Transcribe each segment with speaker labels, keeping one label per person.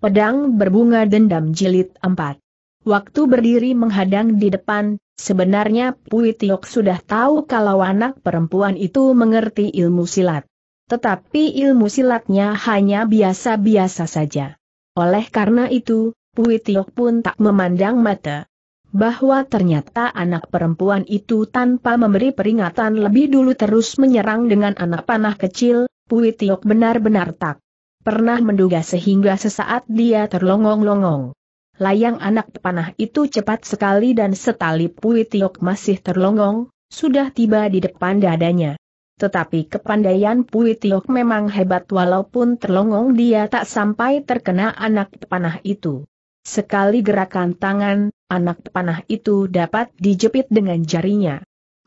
Speaker 1: Pedang Berbunga Dendam Jilid 4 Waktu berdiri menghadang di depan, sebenarnya Pui Tiok sudah tahu kalau anak perempuan itu mengerti ilmu silat. Tetapi ilmu silatnya hanya biasa-biasa saja. Oleh karena itu, Pui Tiok pun tak memandang mata. Bahwa ternyata anak perempuan itu tanpa memberi peringatan lebih dulu terus menyerang dengan anak panah kecil, Pui Tiok benar-benar tak Pernah menduga sehingga sesaat dia terlongong-longong. Layang anak panah itu cepat sekali dan setali Pui masih terlongong, sudah tiba di depan dadanya. Tetapi kepandaian Pui memang hebat walaupun terlongong dia tak sampai terkena anak panah itu. Sekali gerakan tangan, anak panah itu dapat dijepit dengan jarinya.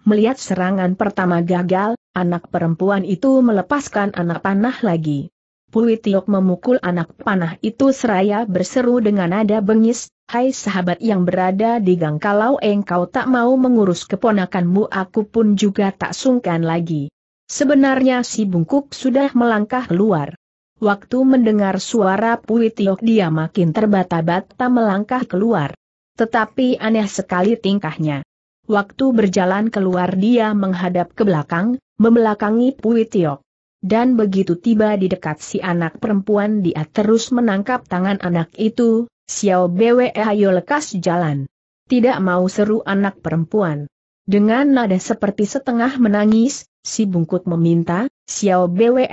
Speaker 1: Melihat serangan pertama gagal, anak perempuan itu melepaskan anak panah lagi. Pui Tiok memukul anak panah itu seraya berseru dengan nada bengis, Hai sahabat yang berada di gang kalau engkau tak mau mengurus keponakanmu aku pun juga tak sungkan lagi. Sebenarnya si bungkuk sudah melangkah keluar. Waktu mendengar suara Pui Tiok dia makin terbata-bata melangkah keluar. Tetapi aneh sekali tingkahnya. Waktu berjalan keluar dia menghadap ke belakang, membelakangi Pui Tiok dan begitu tiba di dekat si anak perempuan dia terus menangkap tangan anak itu, Xiao Bwe ayo lekas jalan. Tidak mau seru anak perempuan. Dengan nada seperti setengah menangis, si bungkut meminta, Xiao Bwe,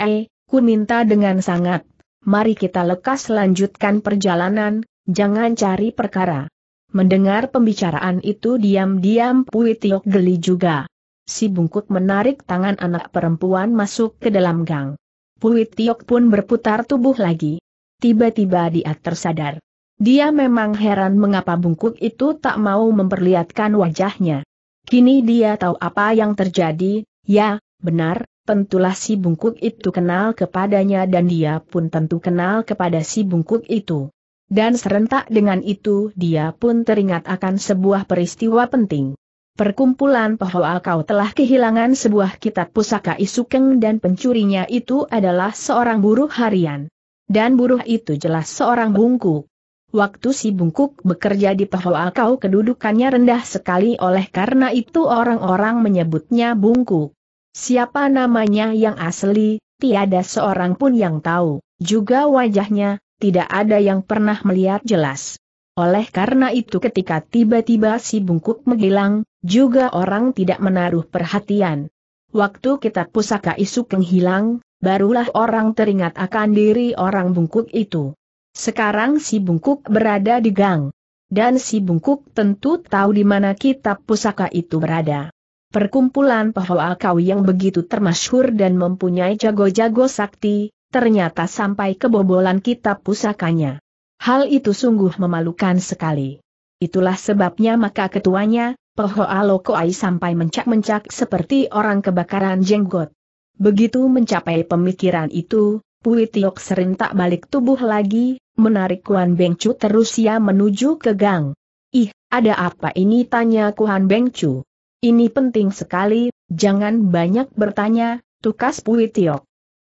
Speaker 1: ku minta dengan sangat. Mari kita lekas lanjutkan perjalanan, jangan cari perkara. Mendengar pembicaraan itu diam-diam Pui Tiok geli juga si bungkuk menarik tangan anak perempuan masuk ke dalam gang. Pui Tiok pun berputar tubuh lagi. Tiba-tiba dia tersadar. Dia memang heran mengapa bungkuk itu tak mau memperlihatkan wajahnya. Kini dia tahu apa yang terjadi, ya, benar, tentulah si bungkuk itu kenal kepadanya dan dia pun tentu kenal kepada si bungkuk itu. Dan serentak dengan itu dia pun teringat akan sebuah peristiwa penting. Perkumpulan Pahoa kau telah kehilangan sebuah kitab pusaka Isukeng dan pencurinya itu adalah seorang buruh harian. Dan buruh itu jelas seorang bungkuk. Waktu si bungkuk bekerja di Pahoa kau kedudukannya rendah sekali oleh karena itu orang-orang menyebutnya bungkuk. Siapa namanya yang asli, tiada seorang pun yang tahu, juga wajahnya, tidak ada yang pernah melihat jelas. Oleh karena itu ketika tiba-tiba si bungkuk menghilang, juga orang tidak menaruh perhatian. Waktu kitab pusaka isu hilang, barulah orang teringat akan diri orang bungkuk itu. Sekarang si bungkuk berada di gang. Dan si bungkuk tentu tahu di mana kitab pusaka itu berada. Perkumpulan Pahoa Kau yang begitu termasyhur dan mempunyai jago-jago sakti, ternyata sampai kebobolan kitab pusakanya. Hal itu sungguh memalukan sekali. Itulah sebabnya maka ketuanya, Pohoa Lokoai sampai mencak-mencak seperti orang kebakaran jenggot. Begitu mencapai pemikiran itu, Pui Tiok serentak balik tubuh lagi, menarik Kuan Bengcu terus ia menuju ke gang. Ih, ada apa ini tanya Kuan Bengcu. Ini penting sekali, jangan banyak bertanya, tukas Pui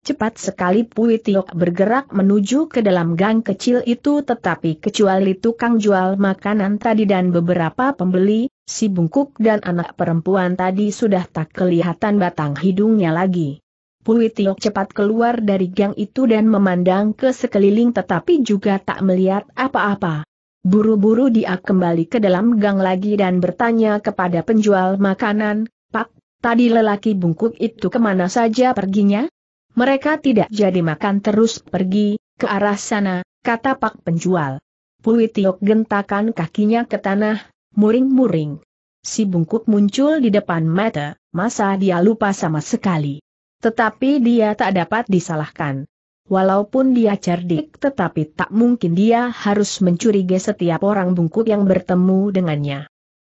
Speaker 1: Cepat sekali Pui bergerak menuju ke dalam gang kecil itu tetapi kecuali tukang jual makanan tadi dan beberapa pembeli, si bungkuk dan anak perempuan tadi sudah tak kelihatan batang hidungnya lagi. Pui Tiok cepat keluar dari gang itu dan memandang ke sekeliling tetapi juga tak melihat apa-apa. Buru-buru dia kembali ke dalam gang lagi dan bertanya kepada penjual makanan, Pak, tadi lelaki bungkuk itu kemana saja perginya? Mereka tidak jadi makan terus pergi, ke arah sana, kata Pak penjual. Pui Tiok gentakan kakinya ke tanah, muring-muring. Si bungkuk muncul di depan mata, masa dia lupa sama sekali. Tetapi dia tak dapat disalahkan. Walaupun dia cerdik tetapi tak mungkin dia harus mencurigai setiap orang bungkuk yang bertemu dengannya.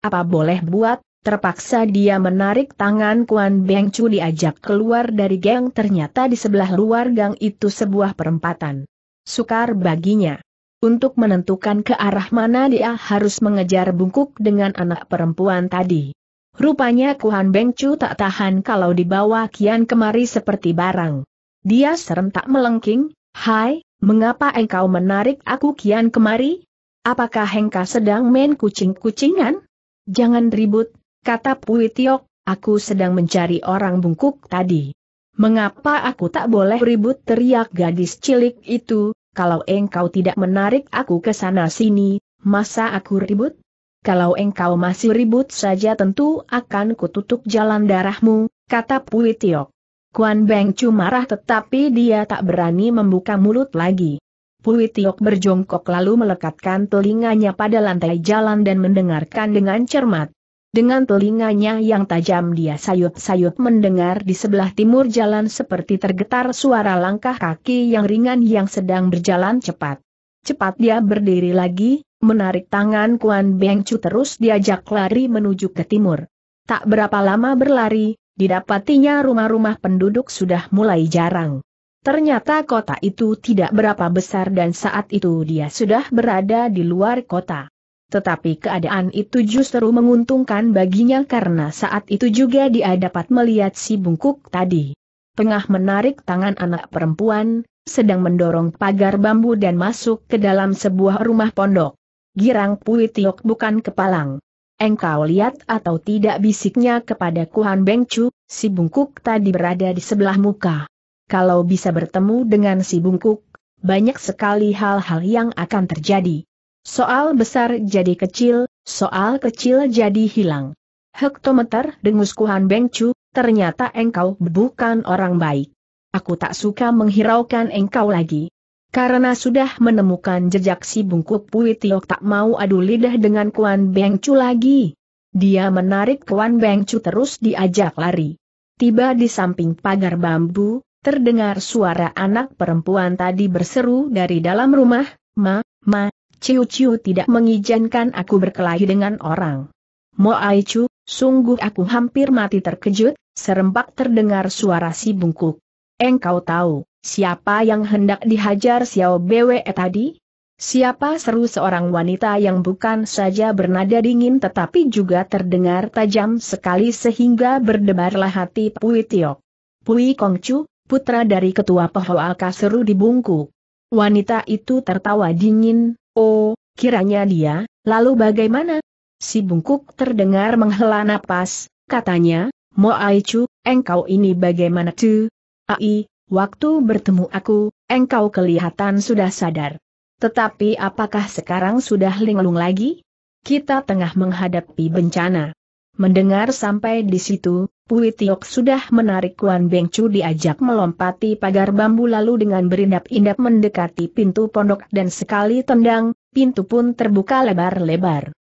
Speaker 1: Apa boleh buat, terpaksa dia menarik tangan Kuan Beng Chu diajak keluar dari geng ternyata di sebelah luar gang itu sebuah perempatan. Sukar baginya. Untuk menentukan ke arah mana dia harus mengejar bungkuk dengan anak perempuan tadi. Rupanya Kuan Chu tak tahan kalau dibawa kian kemari seperti barang. Dia serentak melengking, Hai, mengapa engkau menarik aku kian kemari? Apakah hengka sedang main kucing-kucingan? Jangan ribut, kata Pui Tiok, aku sedang mencari orang bungkuk tadi. Mengapa aku tak boleh ribut teriak gadis cilik itu, kalau engkau tidak menarik aku ke sana-sini, masa aku ribut? Kalau engkau masih ribut saja tentu akan kututup jalan darahmu, kata Pui Tiok. Kuan Beng Chu marah tetapi dia tak berani membuka mulut lagi. Pui Tiok berjongkok lalu melekatkan telinganya pada lantai jalan dan mendengarkan dengan cermat. Dengan telinganya yang tajam dia sayup-sayup mendengar di sebelah timur jalan seperti tergetar suara langkah kaki yang ringan yang sedang berjalan cepat. Cepat dia berdiri lagi, menarik tangan Kuan Beng Chu terus diajak lari menuju ke timur. Tak berapa lama berlari, didapatinya rumah-rumah penduduk sudah mulai jarang. Ternyata kota itu tidak berapa besar dan saat itu dia sudah berada di luar kota. Tetapi keadaan itu justru menguntungkan baginya karena saat itu juga dia dapat melihat si bungkuk tadi. tengah menarik tangan anak perempuan, sedang mendorong pagar bambu dan masuk ke dalam sebuah rumah pondok. Girang Pui Tiok bukan kepalang. Engkau lihat atau tidak bisiknya kepada Kuan Beng si bungkuk tadi berada di sebelah muka. Kalau bisa bertemu dengan si bungkuk, banyak sekali hal-hal yang akan terjadi. Soal besar jadi kecil, soal kecil jadi hilang. Hektometer dengus Kuhan Bengcu, ternyata engkau bukan orang baik. Aku tak suka menghiraukan engkau lagi. Karena sudah menemukan jejak si bungkuk Pui tak mau adu lidah dengan Kuan Bengcu lagi. Dia menarik Kuan Bengcu terus diajak lari. Tiba di samping pagar bambu, terdengar suara anak perempuan tadi berseru dari dalam rumah, Ma, Ma, Ciu Ciu tidak mengizinkan aku berkelahi dengan orang. Moai Chu, sungguh aku hampir mati terkejut, serempak terdengar suara si bungkuk. Engkau tahu, siapa yang hendak dihajar Xiao Bwe tadi? Siapa seru seorang wanita yang bukan saja bernada dingin tetapi juga terdengar tajam sekali sehingga berdebarlah hati Pui Tiok. Pui Kongcu, putra dari ketua Pehoal Kaseru dibungkuk. Wanita itu tertawa dingin, Oh, kiranya dia, lalu bagaimana? Si bungkuk terdengar menghela napas, katanya, Mo Aichu, engkau ini bagaimana tuh? Ai, waktu bertemu aku, engkau kelihatan sudah sadar. Tetapi apakah sekarang sudah linglung lagi? Kita tengah menghadapi bencana. Mendengar sampai di situ, Pui Tiok sudah menarik Kuan Beng Chu diajak melompati pagar bambu lalu dengan berindap-indap mendekati pintu pondok dan sekali tendang, pintu pun terbuka lebar-lebar.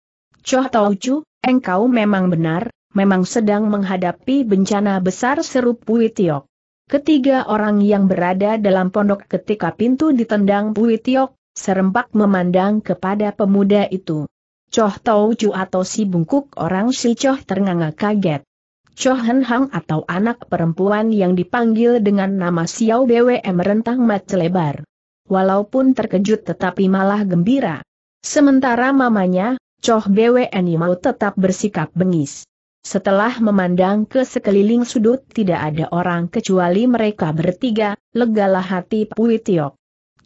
Speaker 1: Choh Tau Chu, engkau memang benar, memang sedang menghadapi bencana besar seru Pui Tiok. Ketiga orang yang berada dalam pondok ketika pintu ditendang Pui Tiok, serempak memandang kepada pemuda itu. Choh Tau Ju atau si bungkuk orang si Choh ternganga kaget. Choh Hen Hang atau anak perempuan yang dipanggil dengan nama Xiao BWM rentang mat lebar. Walaupun terkejut tetapi malah gembira. Sementara mamanya, Choh BWN mau tetap bersikap bengis. Setelah memandang ke sekeliling sudut tidak ada orang kecuali mereka bertiga, legalah hati Pui Tiok.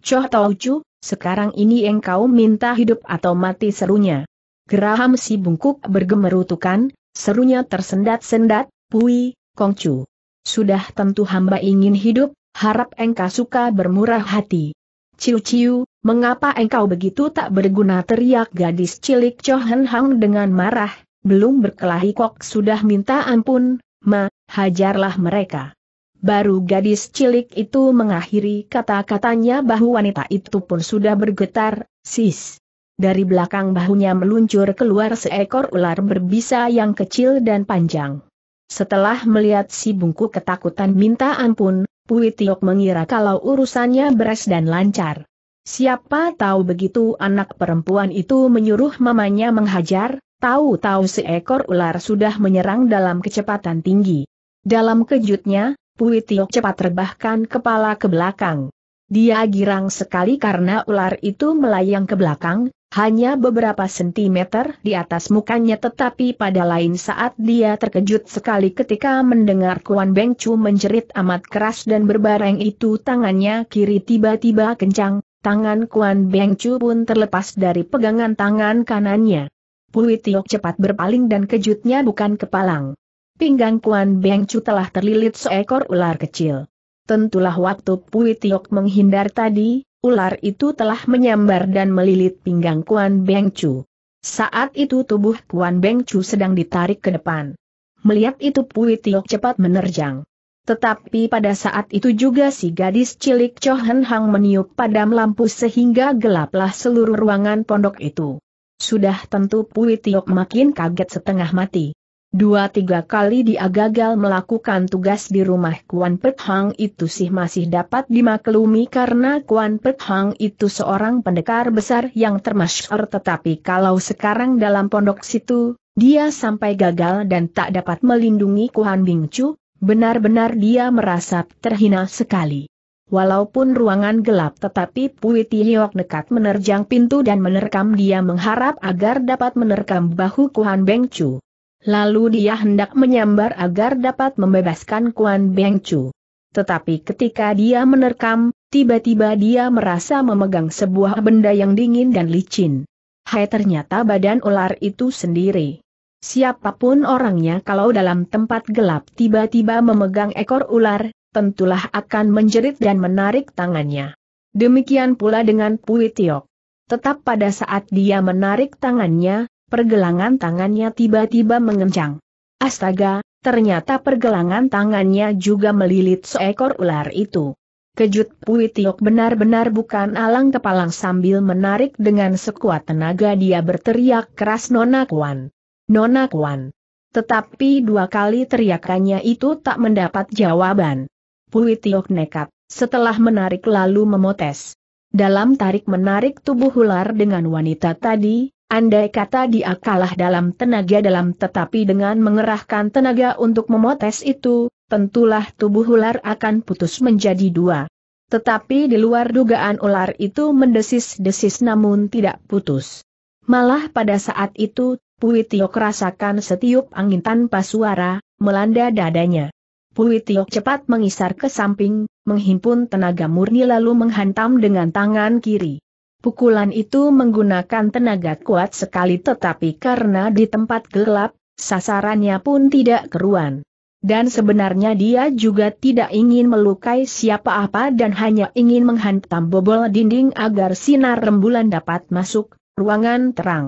Speaker 1: Choh Ju, sekarang ini engkau minta hidup atau mati serunya. Geraham si bungkuk bergemerutukan, serunya tersendat-sendat, Pui, Kongcu. Sudah tentu hamba ingin hidup, harap engkau suka bermurah hati. Ciu-ciu, mengapa engkau begitu tak berguna teriak gadis cilik Chohen Hang dengan marah, belum berkelahi kok sudah minta ampun, ma, hajarlah mereka. Baru gadis cilik itu mengakhiri kata-katanya bahwa wanita itu pun sudah bergetar, sis dari belakang bahunya meluncur keluar seekor ular berbisa yang kecil dan panjang. Setelah melihat si bungku ketakutan minta ampun, Pui mengira kalau urusannya beres dan lancar. Siapa tahu begitu anak perempuan itu menyuruh mamanya menghajar, tahu-tahu seekor ular sudah menyerang dalam kecepatan tinggi. Dalam kejutnya, Pui cepat rebahkan kepala ke belakang. Dia girang sekali karena ular itu melayang ke belakang, hanya beberapa sentimeter di atas mukanya tetapi pada lain saat dia terkejut sekali ketika mendengar Kuan Beng Chu menjerit amat keras dan berbareng itu tangannya kiri tiba-tiba kencang, tangan Kuan Beng Chu pun terlepas dari pegangan tangan kanannya. Pui Tiok cepat berpaling dan kejutnya bukan kepalang. Pinggang Kuan Beng Chu telah terlilit seekor ular kecil. Tentulah waktu Pui Tiok menghindar tadi, ular itu telah menyambar dan melilit pinggang Kuan Beng Chu. Saat itu tubuh Kuan Beng Chu sedang ditarik ke depan. Melihat itu Pui Tio cepat menerjang. Tetapi pada saat itu juga si gadis cilik Chohen Hang meniup padam lampu sehingga gelaplah seluruh ruangan pondok itu. Sudah tentu Pui Tio makin kaget setengah mati. Dua tiga kali dia gagal melakukan tugas di rumah Kuan Pek Hang itu sih masih dapat dimaklumi karena Kuan Pek Hang itu seorang pendekar besar yang termasyur tetapi kalau sekarang dalam pondok situ, dia sampai gagal dan tak dapat melindungi Kuan Bing Chu, benar-benar dia merasa terhina sekali. Walaupun ruangan gelap tetapi Pui Tihiok nekat menerjang pintu dan menerkam dia mengharap agar dapat menerkam bahu Kuan Beng Chu. Lalu dia hendak menyambar agar dapat membebaskan Kuan Beng Chu. Tetapi ketika dia menerkam, tiba-tiba dia merasa memegang sebuah benda yang dingin dan licin. Hai ternyata badan ular itu sendiri. Siapapun orangnya kalau dalam tempat gelap tiba-tiba memegang ekor ular, tentulah akan menjerit dan menarik tangannya. Demikian pula dengan Pui Tiok. Tetap pada saat dia menarik tangannya, pergelangan tangannya tiba-tiba mengencang. Astaga, ternyata pergelangan tangannya juga melilit seekor ular itu. Kejut Pui benar-benar bukan alang kepalang sambil menarik dengan sekuat tenaga dia berteriak keras Nona Kuan. Nona Kuan. Tetapi dua kali teriakannya itu tak mendapat jawaban. Pui nekat, setelah menarik lalu memotes. Dalam tarik-menarik tubuh ular dengan wanita tadi, Andai kata dia kalah dalam tenaga dalam tetapi dengan mengerahkan tenaga untuk memotes itu, tentulah tubuh ular akan putus menjadi dua. Tetapi di luar dugaan ular itu mendesis-desis namun tidak putus. Malah pada saat itu, Pui Tiok rasakan setiup angin tanpa suara, melanda dadanya. Pui cepat mengisar ke samping, menghimpun tenaga murni lalu menghantam dengan tangan kiri. Pukulan itu menggunakan tenaga kuat sekali tetapi karena di tempat gelap, sasarannya pun tidak keruan. Dan sebenarnya dia juga tidak ingin melukai siapa-apa dan hanya ingin menghantam bobol dinding agar sinar rembulan dapat masuk, ruangan terang.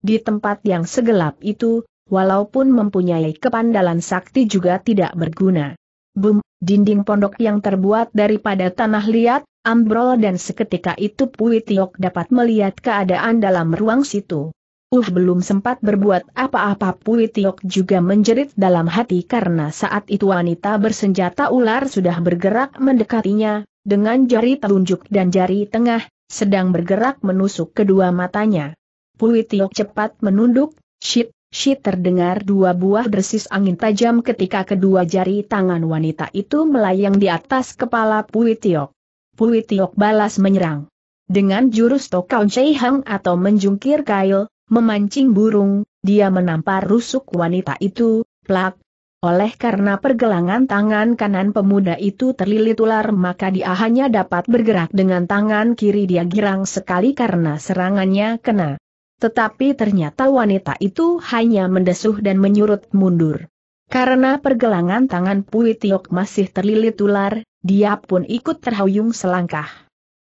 Speaker 1: Di tempat yang segelap itu, walaupun mempunyai kepandalan sakti juga tidak berguna. Bum! Dinding pondok yang terbuat daripada tanah liat, ambrol dan seketika itu Pui Tiok dapat melihat keadaan dalam ruang situ. Uh belum sempat berbuat apa-apa Pui Tiok juga menjerit dalam hati karena saat itu wanita bersenjata ular sudah bergerak mendekatinya, dengan jari telunjuk dan jari tengah, sedang bergerak menusuk kedua matanya. Pui Tiok cepat menunduk, Shit, Shi terdengar dua buah desis angin tajam ketika kedua jari tangan wanita itu melayang di atas kepala Pui Tiok. Pui Tiok balas menyerang. Dengan jurus Tokao Chai Hang atau menjungkir kail, memancing burung, dia menampar rusuk wanita itu, plak. Oleh karena pergelangan tangan kanan pemuda itu terlilit ular maka dia hanya dapat bergerak dengan tangan kiri dia girang sekali karena serangannya kena. Tetapi ternyata wanita itu hanya mendesuh dan menyurut mundur. Karena pergelangan tangan Pui Tiok masih terlilit ular, dia pun ikut terhuyung selangkah.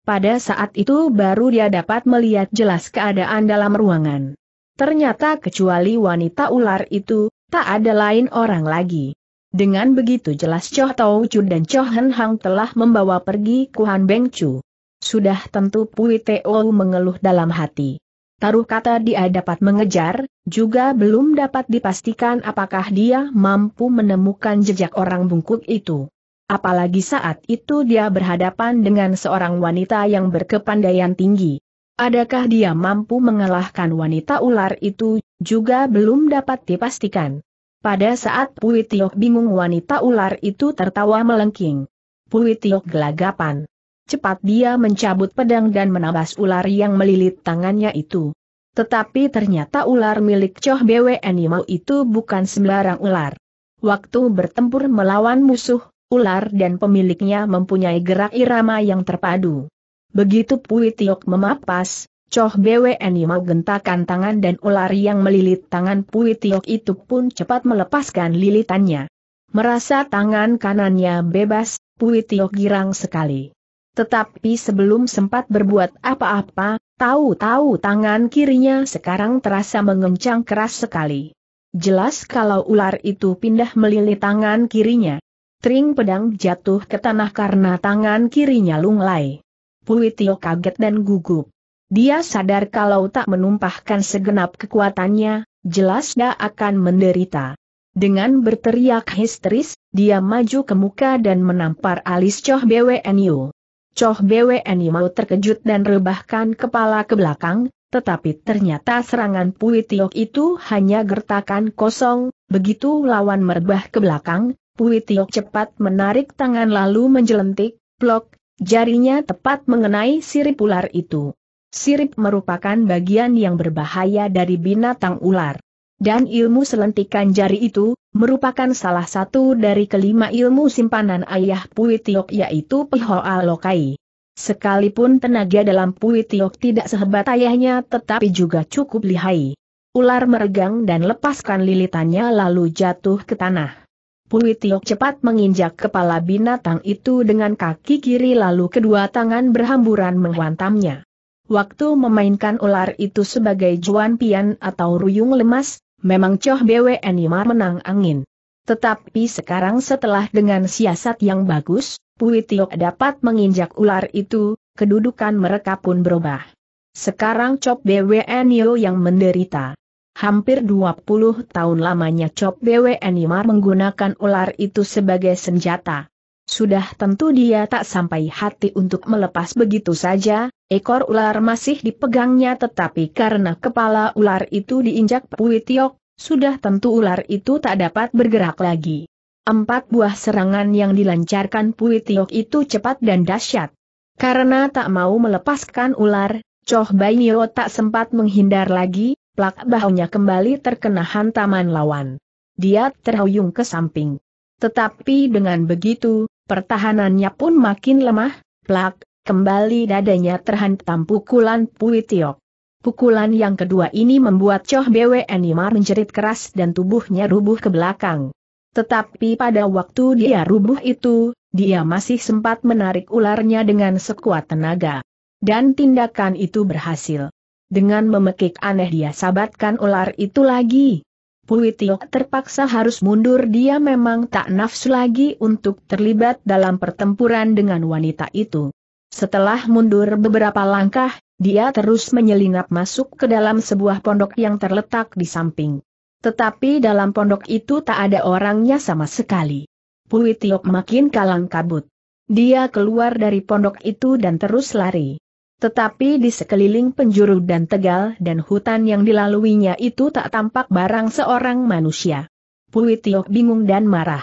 Speaker 1: Pada saat itu baru dia dapat melihat jelas keadaan dalam ruangan. Ternyata kecuali wanita ular itu, tak ada lain orang lagi. Dengan begitu jelas Choh Tau Chu dan Choh Hen Hang telah membawa pergi Kuhan Beng Chu. Sudah tentu Pui Teo mengeluh dalam hati. Taruh kata dia dapat mengejar, juga belum dapat dipastikan apakah dia mampu menemukan jejak orang bungkuk itu. Apalagi saat itu dia berhadapan dengan seorang wanita yang berkepandaian tinggi. Adakah dia mampu mengalahkan wanita ular itu, juga belum dapat dipastikan. Pada saat Pui Tiok bingung wanita ular itu tertawa melengking. Pui Tiok gelagapan cepat dia mencabut pedang dan menabas ular yang melilit tangannya itu. Tetapi ternyata ular milik Choh Bwe Animo itu bukan sembarang ular. Waktu bertempur melawan musuh, ular dan pemiliknya mempunyai gerak irama yang terpadu. Begitu Pui Tiok memapas, Choh Bwe Animo gentakan tangan dan ular yang melilit tangan Pui Tiok itu pun cepat melepaskan lilitannya. Merasa tangan kanannya bebas, Pui Tiok girang sekali. Tetapi sebelum sempat berbuat apa-apa, tahu-tahu tangan kirinya sekarang terasa mengencang keras sekali. Jelas kalau ular itu pindah melilit tangan kirinya. Tring pedang jatuh ke tanah karena tangan kirinya lunglai. Puitio kaget dan gugup. Dia sadar kalau tak menumpahkan segenap kekuatannya, jelas dia akan menderita. Dengan berteriak histeris, dia maju ke muka dan menampar alis Choh BWNU. Coh BWN mau terkejut dan rebahkan kepala ke belakang, tetapi ternyata serangan Pui Tiok itu hanya gertakan kosong, begitu lawan merbah ke belakang, Pui Tiok cepat menarik tangan lalu menjelentik, blok, jarinya tepat mengenai sirip ular itu. Sirip merupakan bagian yang berbahaya dari binatang ular dan ilmu selentikan jari itu, merupakan salah satu dari kelima ilmu simpanan ayah Pui Tiok yaitu Pihoa Lokai. Sekalipun tenaga dalam Pui Tiok tidak sehebat ayahnya tetapi juga cukup lihai. Ular meregang dan lepaskan lilitannya lalu jatuh ke tanah. Pui Tiok cepat menginjak kepala binatang itu dengan kaki kiri lalu kedua tangan berhamburan menghantamnya. Waktu memainkan ular itu sebagai juan pian atau ruyung lemas, memang Choh BWN Imar menang angin. Tetapi sekarang setelah dengan siasat yang bagus, Pui Tiok dapat menginjak ular itu, kedudukan mereka pun berubah. Sekarang Chop BWN Yo yang menderita. Hampir 20 tahun lamanya Chop BWN Imar menggunakan ular itu sebagai senjata. Sudah tentu dia tak sampai hati untuk melepas begitu saja, ekor ular masih dipegangnya tetapi karena kepala ular itu diinjak Pui sudah tentu ular itu tak dapat bergerak lagi. Empat buah serangan yang dilancarkan Pui itu cepat dan dahsyat. Karena tak mau melepaskan ular, Choh Bai tak sempat menghindar lagi, plak bahunya kembali terkena hantaman lawan. Dia terhuyung ke samping. Tetapi dengan begitu, Pertahanannya pun makin lemah, plak, kembali dadanya terhantam pukulan Pui Pukulan yang kedua ini membuat Choh Bwe Animar menjerit keras dan tubuhnya rubuh ke belakang. Tetapi pada waktu dia rubuh itu, dia masih sempat menarik ularnya dengan sekuat tenaga. Dan tindakan itu berhasil. Dengan memekik aneh dia sabatkan ular itu lagi, Pui Tiok terpaksa harus mundur dia memang tak nafsu lagi untuk terlibat dalam pertempuran dengan wanita itu. Setelah mundur beberapa langkah, dia terus menyelinap masuk ke dalam sebuah pondok yang terletak di samping. Tetapi dalam pondok itu tak ada orangnya sama sekali. Pui Tiok makin kalang kabut. Dia keluar dari pondok itu dan terus lari. Tetapi di sekeliling penjuru dan tegal dan hutan yang dilaluinya itu tak tampak barang seorang manusia. Pui Tio bingung dan marah.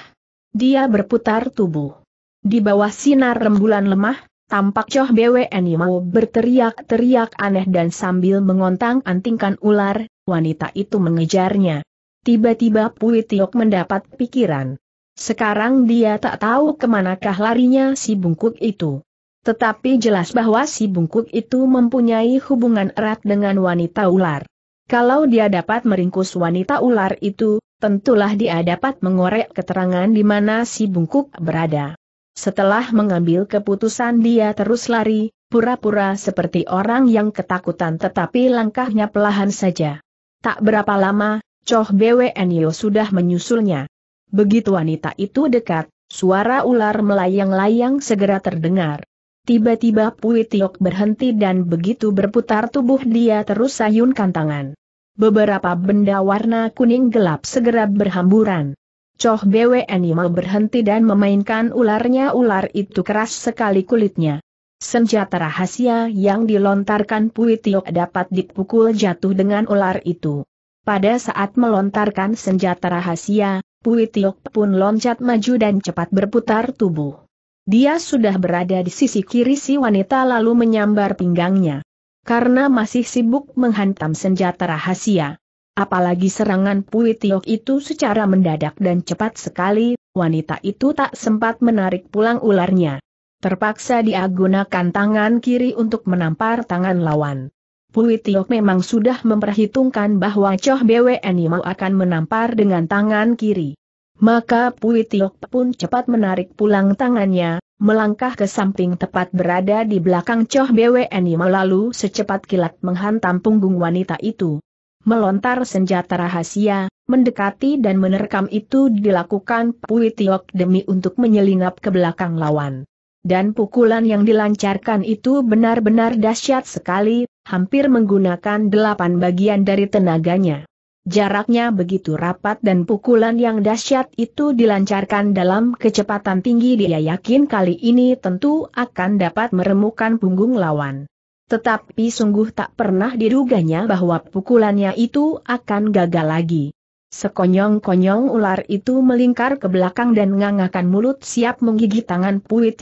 Speaker 1: Dia berputar tubuh. Di bawah sinar rembulan lemah, tampak Choh BWN mau berteriak-teriak aneh dan sambil mengontang-antingkan ular, wanita itu mengejarnya. Tiba-tiba Pui Tiok mendapat pikiran. Sekarang dia tak tahu kemanakah larinya si bungkuk itu. Tetapi jelas bahwa si bungkuk itu mempunyai hubungan erat dengan wanita ular. Kalau dia dapat meringkus wanita ular itu, tentulah dia dapat mengorek keterangan di mana si bungkuk berada. Setelah mengambil keputusan dia terus lari, pura-pura seperti orang yang ketakutan tetapi langkahnya pelahan saja. Tak berapa lama, Choh Bwnyo sudah menyusulnya. Begitu wanita itu dekat, suara ular melayang-layang segera terdengar. Tiba-tiba Pui Tiok berhenti dan begitu berputar tubuh dia terus sayunkan tangan. Beberapa benda warna kuning gelap segera berhamburan. Coh Bwe Animal berhenti dan memainkan ularnya ular itu keras sekali kulitnya. Senjata rahasia yang dilontarkan Pui Tiok dapat dipukul jatuh dengan ular itu. Pada saat melontarkan senjata rahasia, Pui Tiok pun loncat maju dan cepat berputar tubuh. Dia sudah berada di sisi kiri si wanita lalu menyambar pinggangnya. Karena masih sibuk menghantam senjata rahasia. Apalagi serangan Pui itu secara mendadak dan cepat sekali, wanita itu tak sempat menarik pulang ularnya. Terpaksa dia gunakan tangan kiri untuk menampar tangan lawan. Pui memang sudah memperhitungkan bahwa Choh Bwe Animo akan menampar dengan tangan kiri. Maka Pui Tiok pun cepat menarik pulang tangannya, melangkah ke samping tepat berada di belakang Choh BWNI lalu secepat kilat menghantam punggung wanita itu. Melontar senjata rahasia, mendekati dan menerkam itu dilakukan Pui Tiok demi untuk menyelinap ke belakang lawan. Dan pukulan yang dilancarkan itu benar-benar dahsyat sekali, hampir menggunakan delapan bagian dari tenaganya. Jaraknya begitu rapat dan pukulan yang dahsyat itu dilancarkan dalam kecepatan tinggi dia yakin kali ini tentu akan dapat meremukan punggung lawan. Tetapi sungguh tak pernah diduganya bahwa pukulannya itu akan gagal lagi. Sekonyong-konyong ular itu melingkar ke belakang dan ngangakan mulut siap menggigit tangan Pui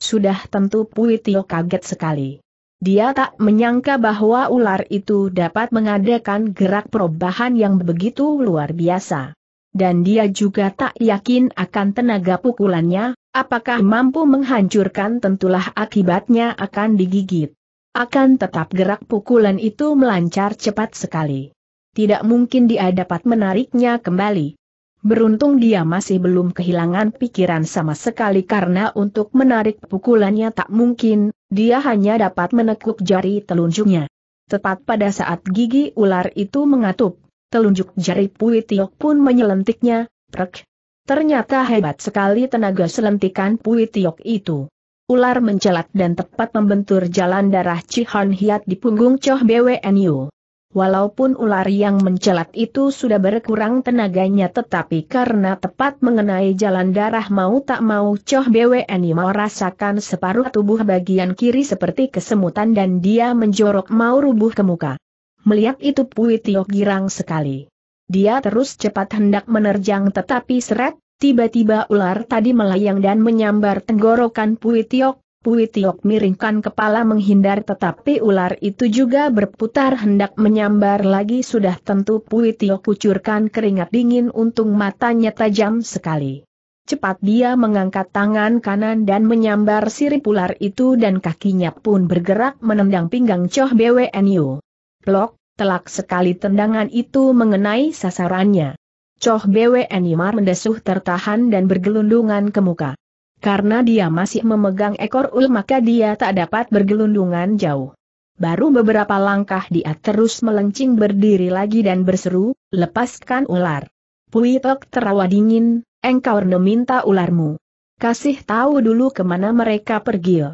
Speaker 1: Sudah tentu Pui kaget sekali. Dia tak menyangka bahwa ular itu dapat mengadakan gerak perubahan yang begitu luar biasa. Dan dia juga tak yakin akan tenaga pukulannya, apakah mampu menghancurkan tentulah akibatnya akan digigit. Akan tetap gerak pukulan itu melancar cepat sekali. Tidak mungkin dia dapat menariknya kembali. Beruntung dia masih belum kehilangan pikiran sama sekali karena untuk menarik pukulannya tak mungkin, dia hanya dapat menekuk jari telunjuknya. Tepat pada saat gigi ular itu mengatup, telunjuk jari Pui pun menyelentiknya, prek. Ternyata hebat sekali tenaga selentikan Pui itu. Ular mencelat dan tepat membentur jalan darah Cihan Hiat di punggung Choh BWNU. Walaupun ular yang mencelat itu sudah berkurang tenaganya tetapi karena tepat mengenai jalan darah mau tak mau Choh BWN rasakan separuh tubuh bagian kiri seperti kesemutan dan dia menjorok mau rubuh ke muka. Melihat itu Pui Tio girang sekali. Dia terus cepat hendak menerjang tetapi seret, tiba-tiba ular tadi melayang dan menyambar tenggorokan Pui Tiok, Pui Tiok miringkan kepala menghindar tetapi ular itu juga berputar hendak menyambar lagi sudah tentu Pui Tiok kucurkan keringat dingin untung matanya tajam sekali. Cepat dia mengangkat tangan kanan dan menyambar sirip ular itu dan kakinya pun bergerak menendang pinggang Choh BWNU. Plok, telak sekali tendangan itu mengenai sasarannya. Choh BWNU mar mendesuh tertahan dan bergelundungan ke muka. Karena dia masih memegang ekor ul maka dia tak dapat bergelundungan jauh. Baru beberapa langkah dia terus melencing berdiri lagi dan berseru, lepaskan ular. Puitok terawa dingin, engkau minta ularmu. Kasih tahu dulu kemana mereka pergi.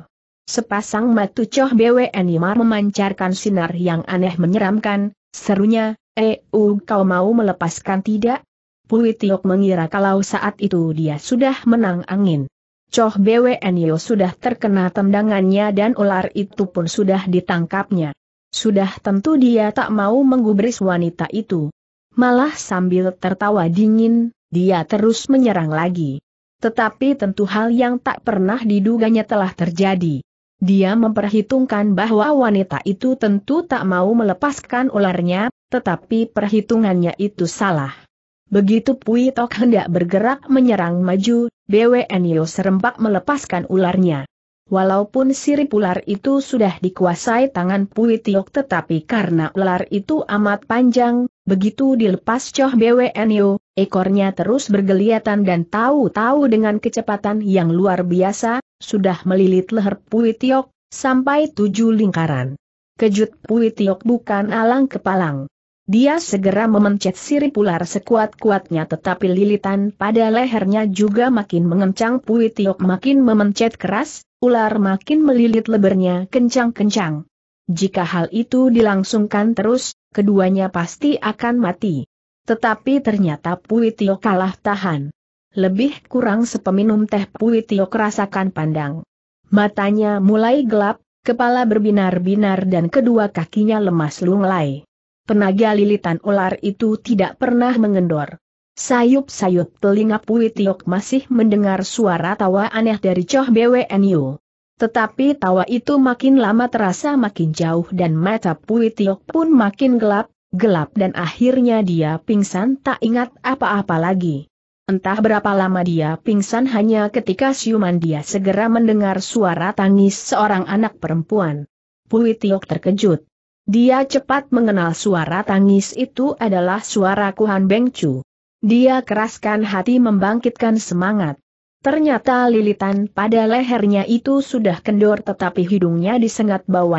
Speaker 1: Sepasang matu coh Imar memancarkan sinar yang aneh menyeramkan, serunya, eh, kau mau melepaskan tidak? Puitiok mengira kalau saat itu dia sudah menang angin. Coh BWNIO sudah terkena tendangannya dan ular itu pun sudah ditangkapnya. Sudah tentu dia tak mau menggubris wanita itu. Malah sambil tertawa dingin, dia terus menyerang lagi. Tetapi tentu hal yang tak pernah diduganya telah terjadi. Dia memperhitungkan bahwa wanita itu tentu tak mau melepaskan ularnya, tetapi perhitungannya itu salah. Begitu Pui Tok hendak bergerak menyerang maju, BWNIO serempak melepaskan ularnya. Walaupun sirip ular itu sudah dikuasai tangan Pui Tiok tetapi karena ular itu amat panjang, begitu dilepas Coh BWNIO, ekornya terus bergeliatan dan tahu-tahu dengan kecepatan yang luar biasa, sudah melilit leher Pui Tiok, sampai tujuh lingkaran. Kejut Pui Tiok bukan alang kepalang. Dia segera memencet sirip ular sekuat-kuatnya tetapi lilitan pada lehernya juga makin mengencang Pui makin memencet keras, ular makin melilit lebernya kencang-kencang. Jika hal itu dilangsungkan terus, keduanya pasti akan mati. Tetapi ternyata Pui kalah tahan. Lebih kurang sepeminum teh Pui Tiok rasakan pandang. Matanya mulai gelap, kepala berbinar-binar dan kedua kakinya lemas lunglai. Penaga lilitan ular itu tidak pernah mengendor. Sayup-sayup telinga Pui Tiok masih mendengar suara tawa aneh dari Choh BWNU. Tetapi tawa itu makin lama terasa makin jauh dan mata Pui Tiok pun makin gelap, gelap dan akhirnya dia pingsan tak ingat apa-apa lagi. Entah berapa lama dia pingsan hanya ketika siuman dia segera mendengar suara tangis seorang anak perempuan. Pui Tiok terkejut. Dia cepat mengenal suara tangis itu adalah suara Kuhan Bengcu. Dia keraskan hati membangkitkan semangat. Ternyata lilitan pada lehernya itu sudah kendor tetapi hidungnya disengat bau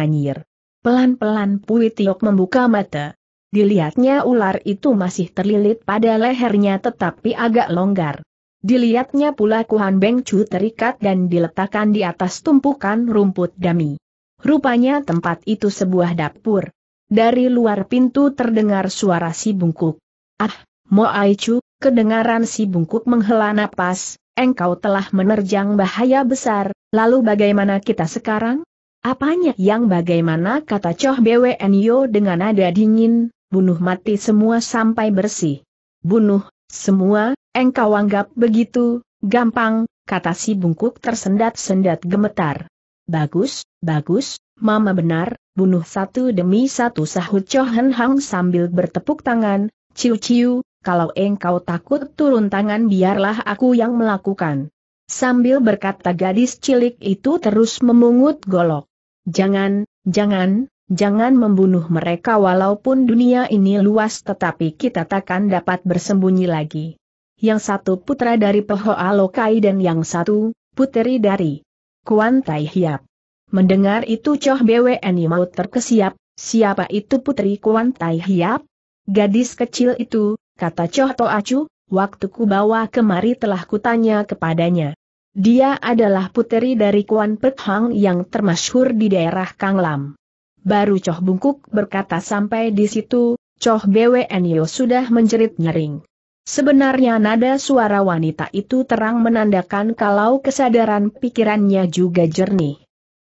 Speaker 1: Pelan-pelan Pui Tiok membuka mata. Dilihatnya ular itu masih terlilit pada lehernya tetapi agak longgar. Dilihatnya pula Kuhan Bengcu terikat dan diletakkan di atas tumpukan rumput dami. Rupanya tempat itu sebuah dapur. Dari luar pintu terdengar suara si bungkuk. Ah, mo aichu, kedengaran si bungkuk menghela napas, engkau telah menerjang bahaya besar, lalu bagaimana kita sekarang? Apanya yang bagaimana kata Choh BWNyo dengan nada dingin, bunuh mati semua sampai bersih. Bunuh, semua, engkau anggap begitu, gampang, kata si bungkuk tersendat-sendat gemetar. Bagus, Bagus, Mama benar, bunuh satu demi satu sahut Chohan Hang sambil bertepuk tangan, ciu-ciu, kalau engkau takut turun tangan biarlah aku yang melakukan. Sambil berkata gadis cilik itu terus memungut golok. Jangan, jangan, jangan membunuh mereka walaupun dunia ini luas tetapi kita takkan dapat bersembunyi lagi. Yang satu putra dari Pehoa Lokai dan yang satu, puteri dari Kuantai Hiap. Mendengar itu Choh BWNI mau terkesiap, siapa itu putri Kuan Tai Hiap? Gadis kecil itu, kata Choh Acu. waktu ku bawa kemari telah kutanya kepadanya. Dia adalah puteri dari Kuan Pek Hang yang termasyhur di daerah Kanglam. Baru Choh Bungkuk berkata sampai di situ, Choh BWNIO sudah menjerit nyering. Sebenarnya nada suara wanita itu terang menandakan kalau kesadaran pikirannya juga jernih.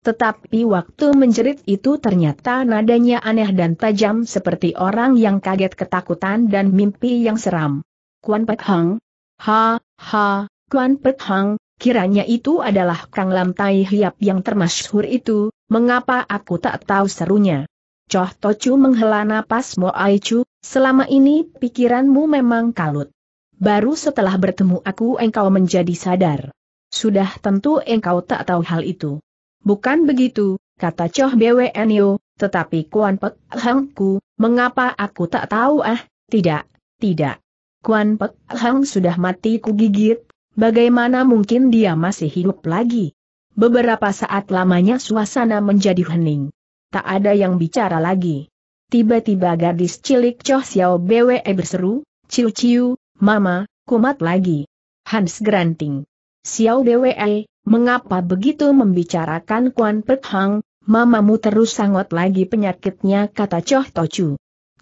Speaker 1: Tetapi waktu menjerit itu ternyata nadanya aneh dan tajam seperti orang yang kaget ketakutan dan mimpi yang seram. Kuan Pet Hang? Ha, ha, Kuan Pet Hang, kiranya itu adalah Kang Lam Tai Hiap yang termasyhur itu, mengapa aku tak tahu serunya? Choh Tochu menghela napas Mo Aichu, selama ini pikiranmu memang kalut. Baru setelah bertemu aku engkau menjadi sadar. Sudah tentu engkau tak tahu hal itu. Bukan begitu, kata Choh Bwenio, tetapi Kuan Pek Hangku, mengapa aku tak tahu ah, tidak, tidak. Kuan Pek Hang sudah mati ku gigit, bagaimana mungkin dia masih hidup lagi? Beberapa saat lamanya suasana menjadi hening. Tak ada yang bicara lagi. Tiba-tiba gadis cilik Choh Xiao Bwe e berseru, Ciu Ciu, Mama, kumat lagi. Hans Granting. Xiao Bwe, e Mengapa begitu membicarakan Kuan Pek Hang, mamamu terus sangot lagi penyakitnya kata Choh Tochu.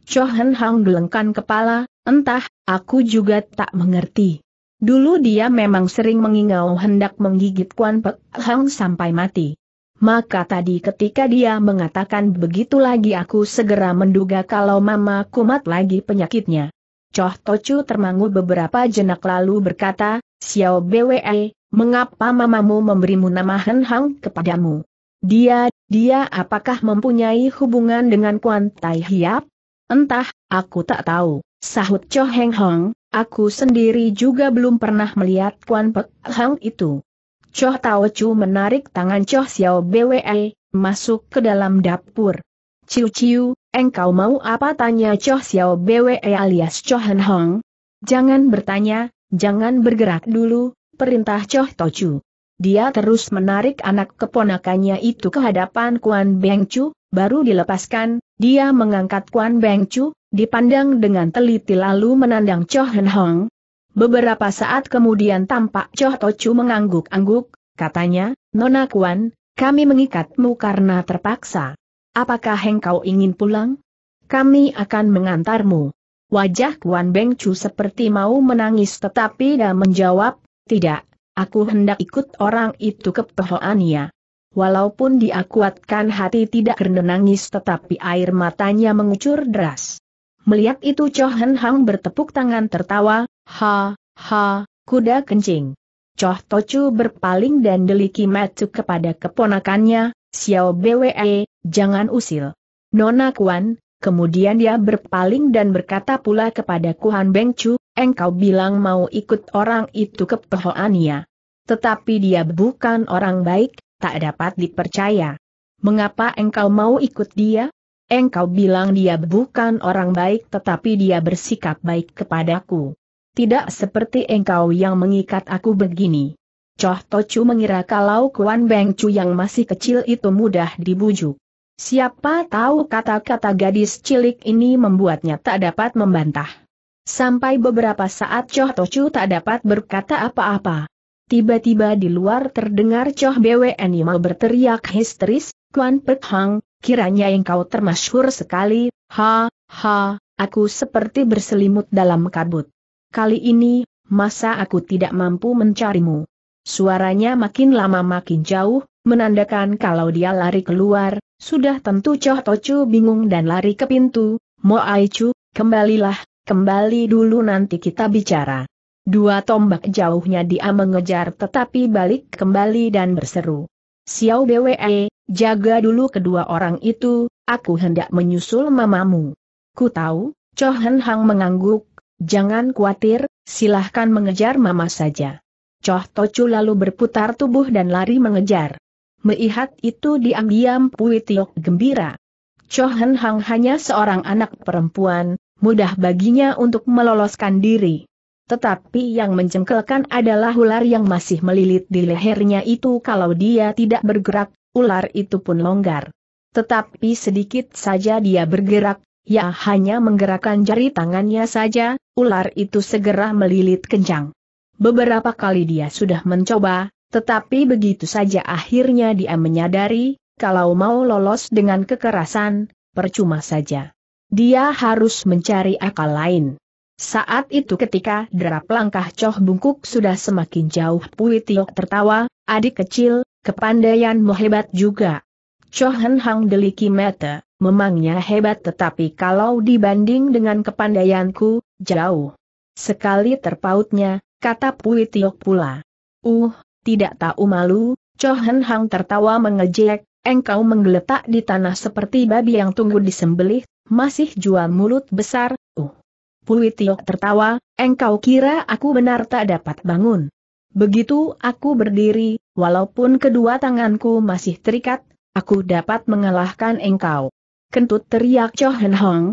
Speaker 1: Choh Hen Hang gelengkan kepala, entah, aku juga tak mengerti. Dulu dia memang sering mengingau hendak menggigit Kuan Pek Hang sampai mati. Maka tadi ketika dia mengatakan begitu lagi aku segera menduga kalau mama kumat lagi penyakitnya. Choh Tochu termangu beberapa jenak lalu berkata, Xiao Bwe, Mengapa mamamu memberimu nama Hen Hang kepadamu? Dia, dia apakah mempunyai hubungan dengan Kuan Tai Hiap? Entah, aku tak tahu, sahut Cho Heng Hong, aku sendiri juga belum pernah melihat Kuan Pek Hang itu. Cho Tao Chu menarik tangan Cho Xiao Bwe, masuk ke dalam dapur. Ciu Ciu, engkau mau apa tanya Cho Xiao Bwe alias Cho Hen Hong? Jangan bertanya, jangan bergerak dulu, perintah Choh Tochu. Dia terus menarik anak keponakannya itu ke hadapan Kuan Beng Chu, baru dilepaskan, dia mengangkat Kuan Beng Chu, dipandang dengan teliti lalu menandang Choh Hen Hong. Beberapa saat kemudian tampak Choh Tochu mengangguk-angguk, katanya, Nona Kuan, kami mengikatmu karena terpaksa. Apakah engkau ingin pulang? Kami akan mengantarmu. Wajah Kuan Beng Chu seperti mau menangis tetapi dia menjawab, tidak, aku hendak ikut orang itu ke Pehoania. Walaupun diakuatkan hati tidak kerenangis, nangis tetapi air matanya mengucur deras. Melihat itu Cho Hen Hang bertepuk tangan tertawa, ha, ha, kuda kencing. Choh Tochu berpaling dan deliki matuk kepada keponakannya, Xiao BWE, jangan usil. Nona Kuan, kemudian dia berpaling dan berkata pula kepada Kuan Beng Chu, Engkau bilang mau ikut orang itu ke Pohoania. Tetapi dia bukan orang baik, tak dapat dipercaya. Mengapa engkau mau ikut dia? Engkau bilang dia bukan orang baik tetapi dia bersikap baik kepadaku. Tidak seperti engkau yang mengikat aku begini. Coh Tochu mengira kalau Kuan Beng Chu yang masih kecil itu mudah dibujuk. Siapa tahu kata-kata gadis cilik ini membuatnya tak dapat membantah. Sampai beberapa saat Choh Tochu tak dapat berkata apa-apa. Tiba-tiba di luar terdengar Choh BWN Animal berteriak histeris, Kuan Pek Hang, kiranya engkau termasyhur sekali, ha, ha, aku seperti berselimut dalam kabut. Kali ini, masa aku tidak mampu mencarimu. Suaranya makin lama makin jauh, menandakan kalau dia lari keluar, sudah tentu Choh Tochu bingung dan lari ke pintu, Mo Aichu, kembalilah, Kembali dulu nanti kita bicara. Dua tombak jauhnya dia mengejar tetapi balik kembali dan berseru. Xiao Bwe, jaga dulu kedua orang itu, aku hendak menyusul mamamu. Ku tahu, Chohen Hang mengangguk, jangan khawatir, silahkan mengejar mama saja. Choh Tocu lalu berputar tubuh dan lari mengejar. Melihat itu diam-diam Pui Tiok gembira. Chohen Hang hanya seorang anak perempuan, mudah baginya untuk meloloskan diri. Tetapi yang mencengkelkan adalah ular yang masih melilit di lehernya itu kalau dia tidak bergerak, ular itu pun longgar. Tetapi sedikit saja dia bergerak, ya hanya menggerakkan jari tangannya saja, ular itu segera melilit kencang. Beberapa kali dia sudah mencoba, tetapi begitu saja akhirnya dia menyadari, kalau mau lolos dengan kekerasan, percuma saja. Dia harus mencari akal lain. Saat itu ketika derap langkah Coh Bungkuk sudah semakin jauh Pui Tiok tertawa, adik kecil, kepandaian hebat juga. Choh Hen Hang deliki mata, memangnya hebat tetapi kalau dibanding dengan kepandaianku, jauh. Sekali terpautnya, kata Pui Tiok pula. Uh, tidak tahu malu, Cho Hen Hang tertawa mengejek, engkau menggeletak di tanah seperti babi yang tunggu disembelih, masih jual mulut besar, uh. Pui Tiok tertawa, engkau kira aku benar tak dapat bangun. Begitu aku berdiri, walaupun kedua tanganku masih terikat, aku dapat mengalahkan engkau. Kentut teriak Cho Hen Hong.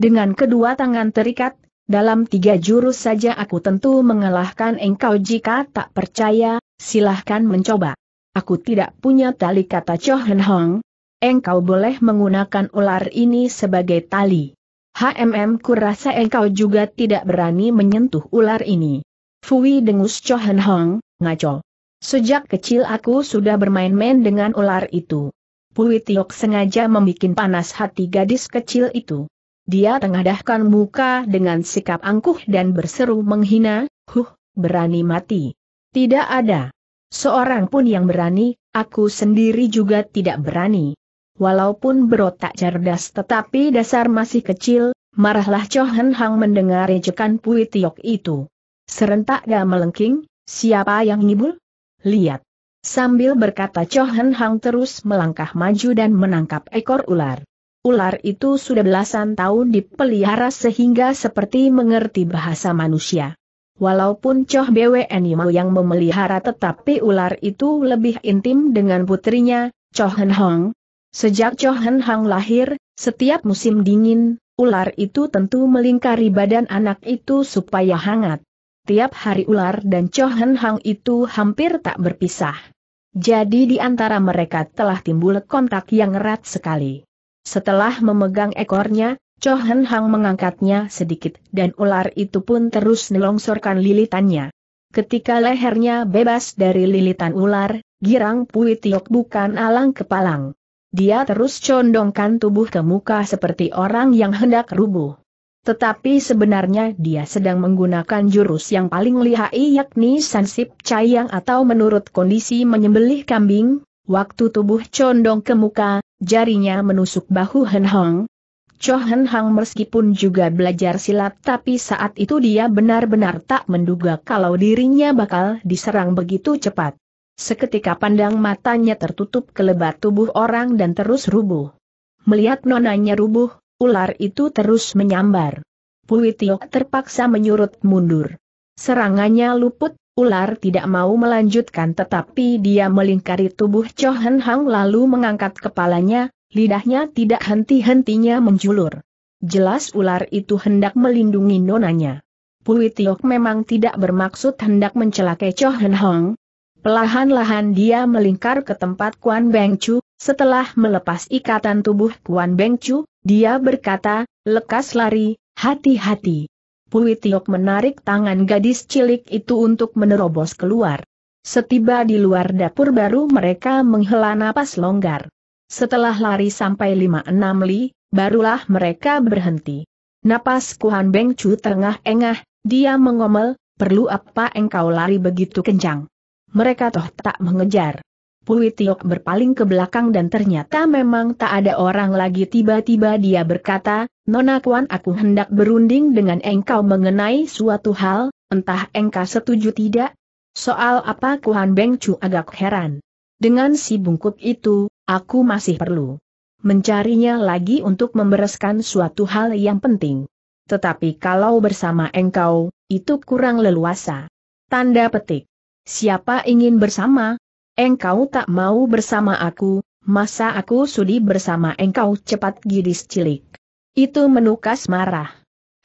Speaker 1: Dengan kedua tangan terikat, dalam tiga jurus saja aku tentu mengalahkan engkau jika tak percaya, silahkan mencoba. Aku tidak punya tali kata Cho Hen Hong, engkau boleh menggunakan ular ini sebagai tali. HMM kurasa engkau juga tidak berani menyentuh ular ini. Fui dengus Chohan Hong, ngaco. Sejak kecil aku sudah bermain-main dengan ular itu. Pui Tiok sengaja membuat panas hati gadis kecil itu. Dia tengadahkan muka dengan sikap angkuh dan berseru menghina, huh, berani mati. Tidak ada. Seorang pun yang berani, aku sendiri juga tidak berani walaupun berotak cerdas tetapi dasar masih kecil, marahlah Cho Hang mendengar ejekan Pui Tiok itu. Serentak dia melengking, siapa yang ngibul? Lihat. Sambil berkata Cho Hang terus melangkah maju dan menangkap ekor ular. Ular itu sudah belasan tahun dipelihara sehingga seperti mengerti bahasa manusia. Walaupun Choh BWN Animal yang memelihara tetapi ular itu lebih intim dengan putrinya, Choh Hen Hong, Sejak Chohen Hang lahir, setiap musim dingin, ular itu tentu melingkari badan anak itu supaya hangat. Tiap hari ular dan Chohen Hang itu hampir tak berpisah. Jadi di antara mereka telah timbul kontak yang erat sekali. Setelah memegang ekornya, Chohen Hang mengangkatnya sedikit dan ular itu pun terus nelongsorkan lilitannya. Ketika lehernya bebas dari lilitan ular, girang Pui Tiok bukan alang kepalang. Dia terus condongkan tubuh ke muka seperti orang yang hendak rubuh. Tetapi sebenarnya dia sedang menggunakan jurus yang paling lihai yakni sansip cayang atau menurut kondisi menyembelih kambing, waktu tubuh condong ke muka, jarinya menusuk bahu Hen Hong. Cho Hen Hong meskipun juga belajar silat tapi saat itu dia benar-benar tak menduga kalau dirinya bakal diserang begitu cepat. Seketika pandang matanya tertutup ke lebat tubuh orang dan terus rubuh. Melihat nonanya rubuh, ular itu terus menyambar. Puitiok terpaksa menyurut mundur. Serangannya luput, ular tidak mau melanjutkan tetapi dia melingkari tubuh Chohen Hang lalu mengangkat kepalanya, lidahnya tidak henti-hentinya menjulur. Jelas ular itu hendak melindungi nonanya. Puitiok memang tidak bermaksud hendak mencelakai Chohen Hang, Pelahan-lahan dia melingkar ke tempat Kuan Beng Chu, setelah melepas ikatan tubuh Kuan Beng Chu, dia berkata, lekas lari, hati-hati. Pui Tiok menarik tangan gadis cilik itu untuk menerobos keluar. Setiba di luar dapur baru mereka menghela napas longgar. Setelah lari sampai 5-6 li, barulah mereka berhenti. Napas Kuan Beng Chu terengah-engah, dia mengomel, perlu apa engkau lari begitu kencang? mereka toh tak mengejar. Pui Tiok berpaling ke belakang dan ternyata memang tak ada orang lagi tiba-tiba dia berkata, Nona Kuan aku hendak berunding dengan engkau mengenai suatu hal, entah engkau setuju tidak? Soal apa Kuan Beng Chu agak heran. Dengan si bungkuk itu, aku masih perlu mencarinya lagi untuk membereskan suatu hal yang penting. Tetapi kalau bersama engkau, itu kurang leluasa. Tanda petik. Siapa ingin bersama? Engkau tak mau bersama aku, masa aku sudi bersama engkau cepat gidis cilik. Itu menukas marah.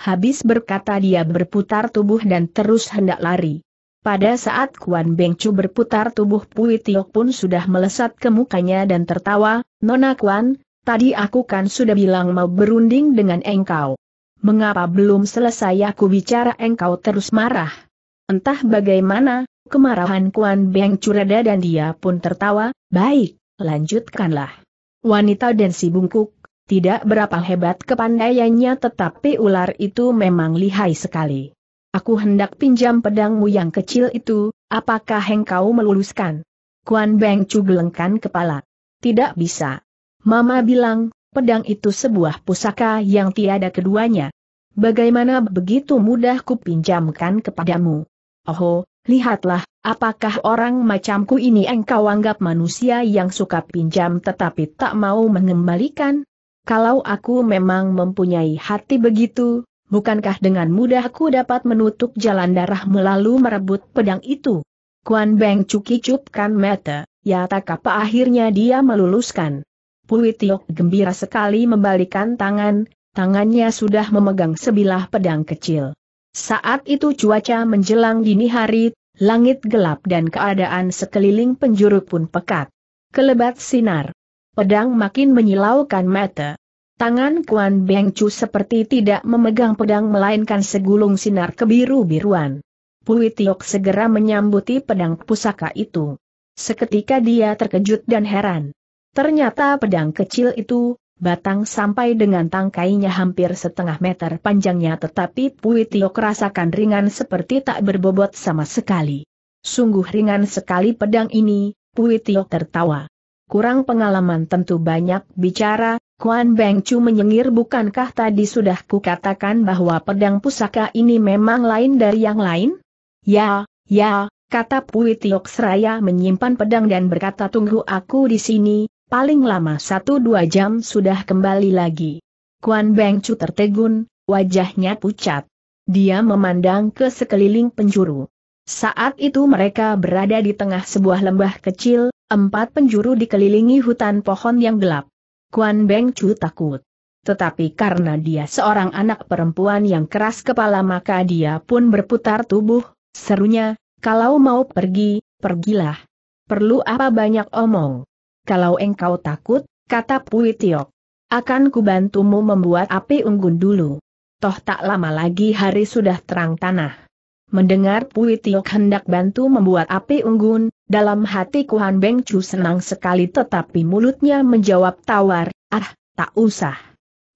Speaker 1: Habis berkata dia berputar tubuh dan terus hendak lari. Pada saat Kuan Bengcu berputar tubuh Pui Tiok pun sudah melesat ke mukanya dan tertawa, Nona Kuan, tadi aku kan sudah bilang mau berunding dengan engkau. Mengapa belum selesai aku bicara engkau terus marah? Entah bagaimana, kemarahan Kuan Beng curada dan dia pun tertawa, baik, lanjutkanlah. Wanita dan si bungkuk, tidak berapa hebat kepandaiannya tetapi ular itu memang lihai sekali. Aku hendak pinjam pedangmu yang kecil itu, apakah engkau meluluskan? Kuan Beng gelengkan kepala. Tidak bisa. Mama bilang, pedang itu sebuah pusaka yang tiada keduanya. Bagaimana begitu mudah kupinjamkan kepadamu? Oh, lihatlah, apakah orang macamku ini engkau anggap manusia yang suka pinjam tetapi tak mau mengembalikan? Kalau aku memang mempunyai hati begitu, bukankah dengan mudah aku dapat menutup jalan darah melalui merebut pedang itu? Kuan Beng cuki-cupkan mata, ya tak apa akhirnya dia meluluskan. Pui Tiok gembira sekali membalikan tangan, tangannya sudah memegang sebilah pedang kecil. Saat itu cuaca menjelang dini hari, langit gelap dan keadaan sekeliling penjuru pun pekat. Kelebat sinar. Pedang makin menyilaukan mata. Tangan Kuan Beng Chu seperti tidak memegang pedang melainkan segulung sinar kebiru-biruan. Pui Tiok segera menyambuti pedang pusaka itu. Seketika dia terkejut dan heran. Ternyata pedang kecil itu, Batang sampai dengan tangkainya hampir setengah meter panjangnya tetapi Pui Tiok rasakan ringan seperti tak berbobot sama sekali. Sungguh ringan sekali pedang ini, Pui tertawa. Kurang pengalaman tentu banyak bicara, Kuan Beng Chu menyengir bukankah tadi sudah kukatakan bahwa pedang pusaka ini memang lain dari yang lain? Ya, ya, kata Pui seraya menyimpan pedang dan berkata tunggu aku di sini, paling lama satu dua jam sudah kembali lagi. Kuan Beng Chu tertegun, wajahnya pucat. Dia memandang ke sekeliling penjuru. Saat itu mereka berada di tengah sebuah lembah kecil, empat penjuru dikelilingi hutan pohon yang gelap. Kuan Beng Chu takut. Tetapi karena dia seorang anak perempuan yang keras kepala maka dia pun berputar tubuh, serunya, kalau mau pergi, pergilah. Perlu apa banyak omong kalau engkau takut, kata Pui Tiok. Akan kubantumu membuat api unggun dulu. Toh tak lama lagi hari sudah terang tanah. Mendengar Pui Tiok hendak bantu membuat api unggun, dalam hati Kuan Beng Chu senang sekali tetapi mulutnya menjawab tawar, ah, tak usah.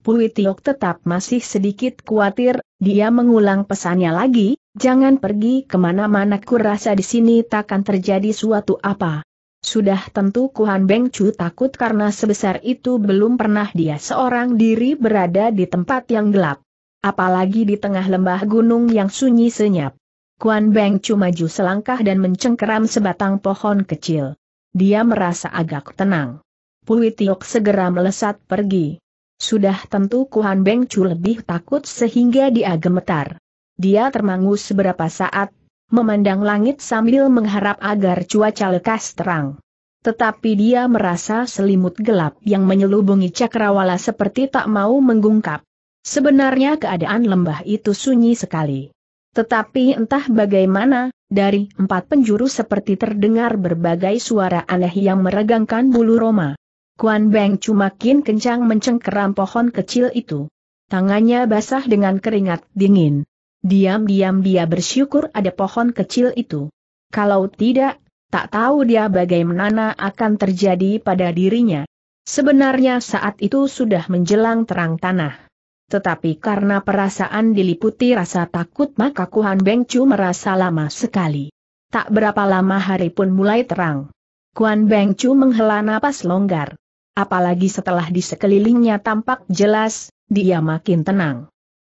Speaker 1: Pui Tiok tetap masih sedikit khawatir, dia mengulang pesannya lagi, jangan pergi kemana-mana kurasa di sini takkan terjadi suatu apa. Sudah tentu Kuan Beng Chu takut karena sebesar itu belum pernah dia seorang diri berada di tempat yang gelap. Apalagi di tengah lembah gunung yang sunyi senyap. Kuan Beng Chu maju selangkah dan mencengkeram sebatang pohon kecil. Dia merasa agak tenang. Pui Tiok segera melesat pergi. Sudah tentu Kuan Beng Chu lebih takut sehingga dia gemetar. Dia termangu seberapa saat memandang langit sambil mengharap agar cuaca lekas terang. Tetapi dia merasa selimut gelap yang menyelubungi cakrawala seperti tak mau menggungkap. Sebenarnya keadaan lembah itu sunyi sekali. Tetapi entah bagaimana, dari empat penjuru seperti terdengar berbagai suara aneh yang meregangkan bulu Roma. Kuan Beng makin kencang mencengkeram pohon kecil itu. Tangannya basah dengan keringat dingin. Diam-diam dia bersyukur ada pohon kecil itu. Kalau tidak, tak tahu dia bagaimana akan terjadi pada dirinya. Sebenarnya saat itu sudah menjelang terang tanah. Tetapi karena perasaan diliputi rasa takut maka Kuhan Bengcu merasa lama sekali. Tak berapa lama hari pun mulai terang. Kuan Bengcu menghela napas longgar. Apalagi setelah di sekelilingnya tampak jelas, dia makin tenang.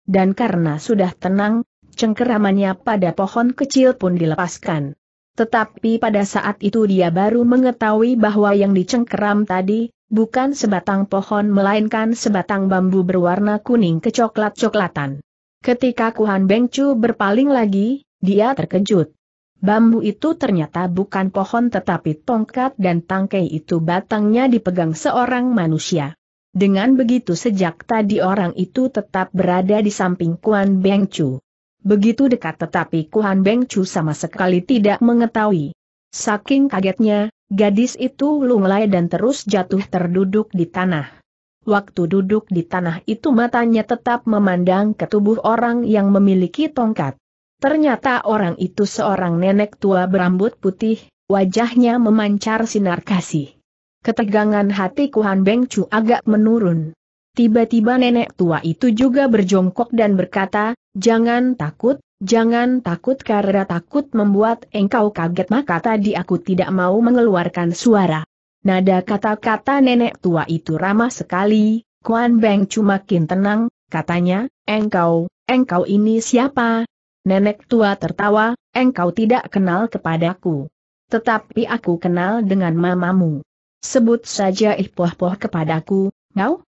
Speaker 1: Dan karena sudah tenang, cengkeramannya pada pohon kecil pun dilepaskan. Tetapi pada saat itu dia baru mengetahui bahwa yang dicengkeram tadi, bukan sebatang pohon melainkan sebatang bambu berwarna kuning kecoklat-coklatan. Ketika Kuhan Bengcu berpaling lagi, dia terkejut. Bambu itu ternyata bukan pohon tetapi tongkat dan tangkai itu batangnya dipegang seorang manusia. Dengan begitu sejak tadi orang itu tetap berada di samping Kuan Bengcu begitu dekat tetapi Kuan Beng Chu sama sekali tidak mengetahui. Saking kagetnya, gadis itu lunglai dan terus jatuh terduduk di tanah. Waktu duduk di tanah itu matanya tetap memandang ke tubuh orang yang memiliki tongkat. Ternyata orang itu seorang nenek tua berambut putih, wajahnya memancar sinar kasih. Ketegangan hati Kuan Beng Chu agak menurun. Tiba-tiba nenek tua itu juga berjongkok dan berkata, jangan takut, jangan takut karena takut membuat engkau kaget maka tadi aku tidak mau mengeluarkan suara. Nada kata-kata nenek tua itu ramah sekali, Kuan Beng cuma kin tenang, katanya, engkau, engkau ini siapa? Nenek tua tertawa, engkau tidak kenal kepadaku. Tetapi aku kenal dengan mamamu. Sebut saja ih poh poh kepadaku, ngau,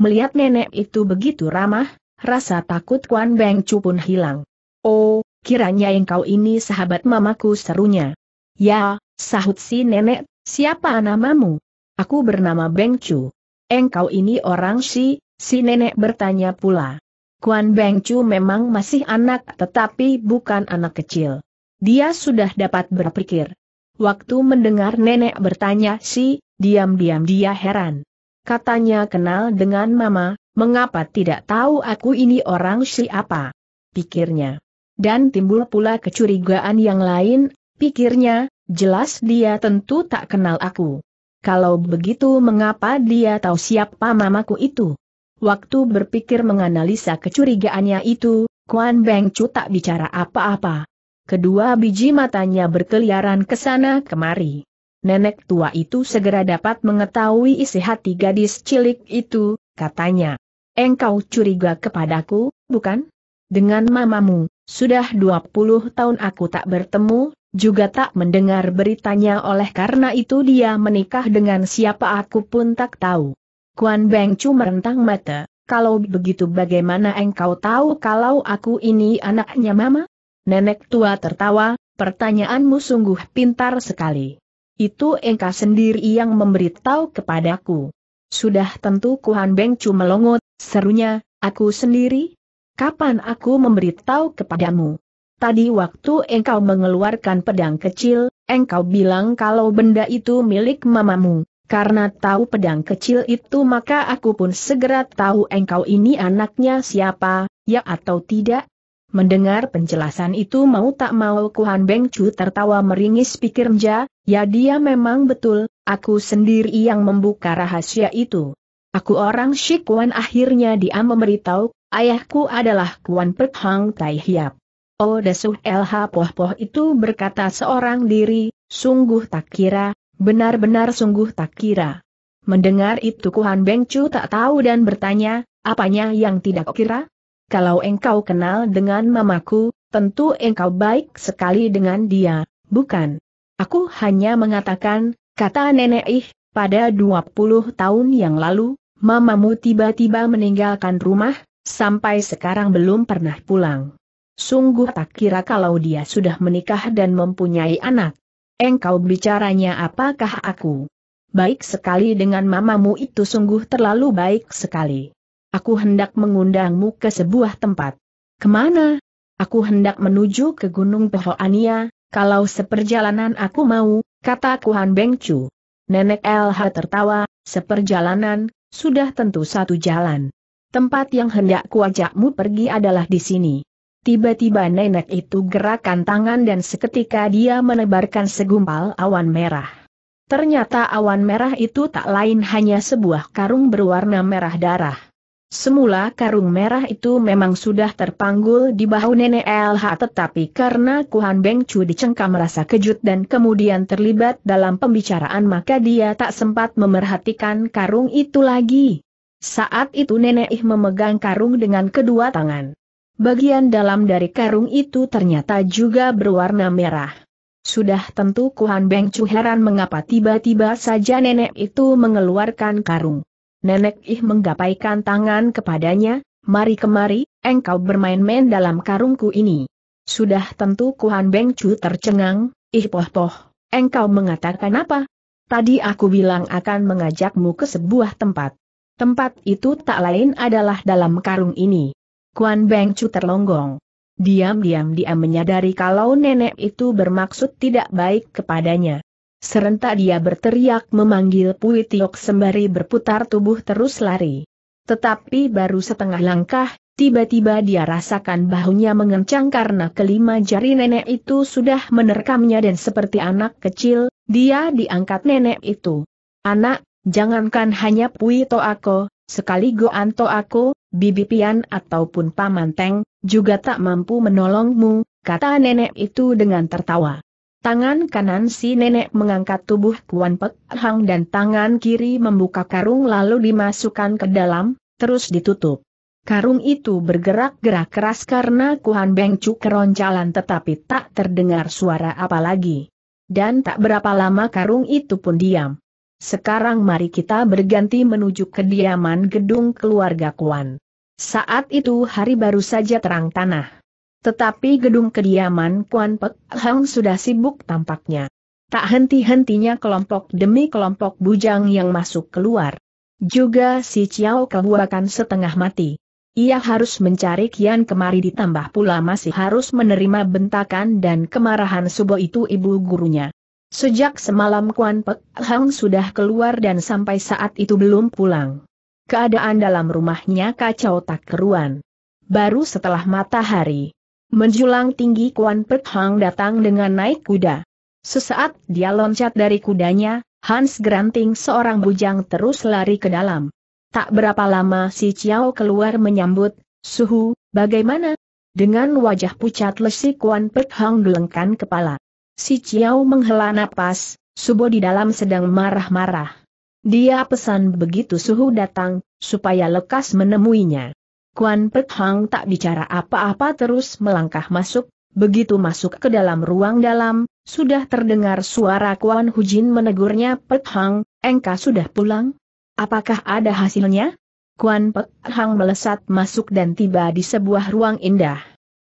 Speaker 1: Melihat nenek itu begitu ramah, rasa takut Kuan Beng Chu pun hilang. Oh, kiranya engkau ini sahabat mamaku serunya. Ya, sahut si nenek, siapa namamu? Aku bernama Beng Chu. Engkau ini orang si, si nenek bertanya pula. Kuan Beng Chu memang masih anak tetapi bukan anak kecil. Dia sudah dapat berpikir. Waktu mendengar nenek bertanya si, diam-diam dia heran katanya kenal dengan mama, mengapa tidak tahu aku ini orang siapa? Pikirnya. Dan timbul pula kecurigaan yang lain, pikirnya, jelas dia tentu tak kenal aku. Kalau begitu mengapa dia tahu siapa mamaku itu? Waktu berpikir menganalisa kecurigaannya itu, Kuan Beng Chu tak bicara apa-apa. Kedua biji matanya berkeliaran ke sana kemari nenek tua itu segera dapat mengetahui isi hati gadis cilik itu, katanya. Engkau curiga kepadaku, bukan? Dengan mamamu, sudah 20 tahun aku tak bertemu, juga tak mendengar beritanya oleh karena itu dia menikah dengan siapa aku pun tak tahu. Kuan Beng Chu merentang mata, kalau begitu bagaimana engkau tahu kalau aku ini anaknya mama? Nenek tua tertawa, pertanyaanmu sungguh pintar sekali. Itu engkau sendiri yang memberitahu kepadaku. Sudah tentu Kuhan Beng Chu melongot, serunya, aku sendiri? Kapan aku memberitahu kepadamu? Tadi waktu engkau mengeluarkan pedang kecil, engkau bilang kalau benda itu milik mamamu. Karena tahu pedang kecil itu maka aku pun segera tahu engkau ini anaknya siapa, ya atau tidak? Mendengar penjelasan itu mau tak mau Kuhan Beng Chu tertawa meringis pikirnya, Ya dia memang betul, aku sendiri yang membuka rahasia itu. Aku orang Shikuan akhirnya dia memberitahu, ayahku adalah Kuan Pek Hang Tai Hiap. Oh Desuh LH Poh Poh itu berkata seorang diri, sungguh tak kira, benar-benar sungguh tak kira. Mendengar itu Kuan Beng Chu tak tahu dan bertanya, apanya yang tidak kira? Kalau engkau kenal dengan mamaku, tentu engkau baik sekali dengan dia, bukan? Aku hanya mengatakan, kata nenek ih, pada 20 tahun yang lalu, mamamu tiba-tiba meninggalkan rumah, sampai sekarang belum pernah pulang. Sungguh tak kira kalau dia sudah menikah dan mempunyai anak. Engkau bicaranya apakah aku? Baik sekali dengan mamamu itu sungguh terlalu baik sekali. Aku hendak mengundangmu ke sebuah tempat. Kemana? Aku hendak menuju ke Gunung Pehoania, kalau seperjalanan aku mau, kata Kuhan Bengcu. Nenek LH tertawa, seperjalanan, sudah tentu satu jalan. Tempat yang hendak kuajakmu pergi adalah di sini. Tiba-tiba nenek itu gerakan tangan dan seketika dia menebarkan segumpal awan merah. Ternyata awan merah itu tak lain hanya sebuah karung berwarna merah darah. Semula karung merah itu memang sudah terpanggul di bahu nenek LH tetapi karena Kuhan Beng Chu dicengkam merasa kejut dan kemudian terlibat dalam pembicaraan maka dia tak sempat memerhatikan karung itu lagi. Saat itu nenek Ih memegang karung dengan kedua tangan. Bagian dalam dari karung itu ternyata juga berwarna merah. Sudah tentu Kuhan Beng Chu heran mengapa tiba-tiba saja nenek itu mengeluarkan karung. Nenek Ih menggapaikan tangan kepadanya, mari kemari, engkau bermain-main dalam karungku ini. Sudah tentu Kuan Beng Chu tercengang, Ih poh poh, engkau mengatakan apa? Tadi aku bilang akan mengajakmu ke sebuah tempat. Tempat itu tak lain adalah dalam karung ini. Kuan Beng Chu terlonggong. Diam-diam dia menyadari kalau nenek itu bermaksud tidak baik kepadanya. Serentak dia berteriak memanggil Pui Tiok sembari berputar tubuh terus lari. Tetapi baru setengah langkah, tiba-tiba dia rasakan bahunya mengencang karena kelima jari nenek itu sudah menerkamnya dan seperti anak kecil, dia diangkat nenek itu. Anak, jangankan hanya Pui Toako, sekali Goan Toako, Bibi Pian ataupun Paman Teng, juga tak mampu menolongmu, kata nenek itu dengan tertawa. Tangan kanan si nenek mengangkat tubuh Kuan Pek Hang dan tangan kiri membuka karung lalu dimasukkan ke dalam, terus ditutup. Karung itu bergerak-gerak keras karena Kuan Beng Cu keroncalan tetapi tak terdengar suara apa lagi. Dan tak berapa lama karung itu pun diam. Sekarang mari kita berganti menuju kediaman gedung keluarga Kuan. Saat itu hari baru saja terang tanah. Tetapi gedung kediaman Kuan Pek Hang sudah sibuk tampaknya. Tak henti-hentinya kelompok demi kelompok bujang yang masuk keluar. Juga si Ciao kebuakan setengah mati. Ia harus mencari kian kemari ditambah pula masih harus menerima bentakan dan kemarahan subuh itu ibu gurunya. Sejak semalam Kuan Pek Hang sudah keluar dan sampai saat itu belum pulang. Keadaan dalam rumahnya kacau tak keruan. Baru setelah matahari, Menjulang tinggi Kuan Pek Hang datang dengan naik kuda. Sesaat dia loncat dari kudanya, Hans Granting seorang bujang terus lari ke dalam. Tak berapa lama si Ciao keluar menyambut, Suhu, bagaimana? Dengan wajah pucat lesi Kuan Pek Hang gelengkan kepala. Si Ciao menghela napas, Subo di dalam sedang marah-marah. Dia pesan begitu Suhu datang, supaya lekas menemuinya. Kuan Pek Hang tak bicara apa-apa terus melangkah masuk, begitu masuk ke dalam ruang dalam, sudah terdengar suara Kuan Hujin menegurnya Pek Hang, engkau sudah pulang? Apakah ada hasilnya? Kuan Pek Hang melesat masuk dan tiba di sebuah ruang indah.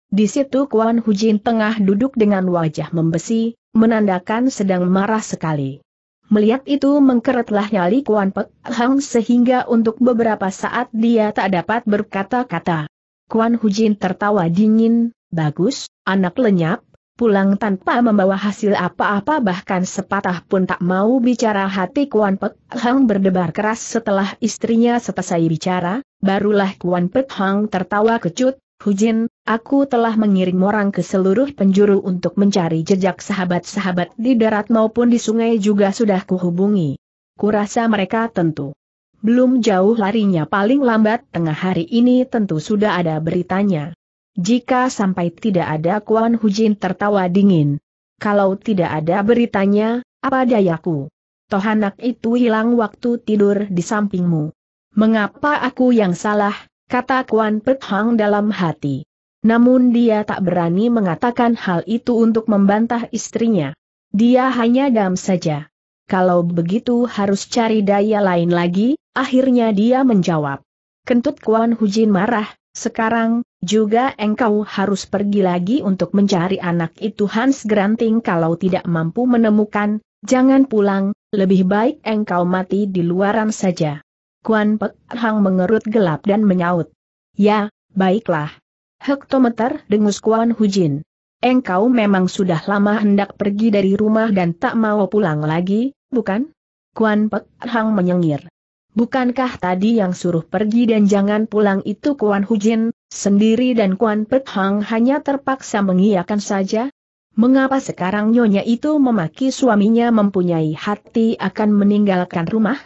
Speaker 1: Di situ Kuan Hujin tengah duduk dengan wajah membesi, menandakan sedang marah sekali. Melihat itu mengkeretlah nyali Kuan Pek Hang sehingga untuk beberapa saat dia tak dapat berkata-kata. Kuan Hujin tertawa dingin, bagus, anak lenyap, pulang tanpa membawa hasil apa-apa bahkan sepatah pun tak mau bicara hati Kuan Pek Hang berdebar keras setelah istrinya selesai bicara, barulah Kuan Pek Hang tertawa kecut, Hujin, aku telah mengirim orang ke seluruh penjuru untuk mencari jejak sahabat-sahabat di darat maupun di sungai juga sudah kuhubungi. Kurasa mereka tentu. Belum jauh larinya paling lambat tengah hari ini tentu sudah ada beritanya. Jika sampai tidak ada Kuan Hujin tertawa dingin. Kalau tidak ada beritanya, apa dayaku? Toh anak itu hilang waktu tidur di sampingmu. Mengapa aku yang salah, kata Kuan Pek Hang dalam hati. Namun dia tak berani mengatakan hal itu untuk membantah istrinya. Dia hanya dam saja. Kalau begitu harus cari daya lain lagi, akhirnya dia menjawab. Kentut Kuan Hujin marah, sekarang, juga engkau harus pergi lagi untuk mencari anak itu Hans Granting kalau tidak mampu menemukan, jangan pulang, lebih baik engkau mati di luaran saja. Kuan Pek Hang mengerut gelap dan menyaut. Ya, baiklah. Hektometer dengus Kuan Hujin. Engkau memang sudah lama hendak pergi dari rumah dan tak mau pulang lagi, bukan? Kuan Pek Hang menyengir. Bukankah tadi yang suruh pergi dan jangan pulang itu Kuan Hujin, sendiri dan Kuan Pek Hang hanya terpaksa mengiyakan saja? Mengapa sekarang nyonya itu memaki suaminya mempunyai hati akan meninggalkan rumah?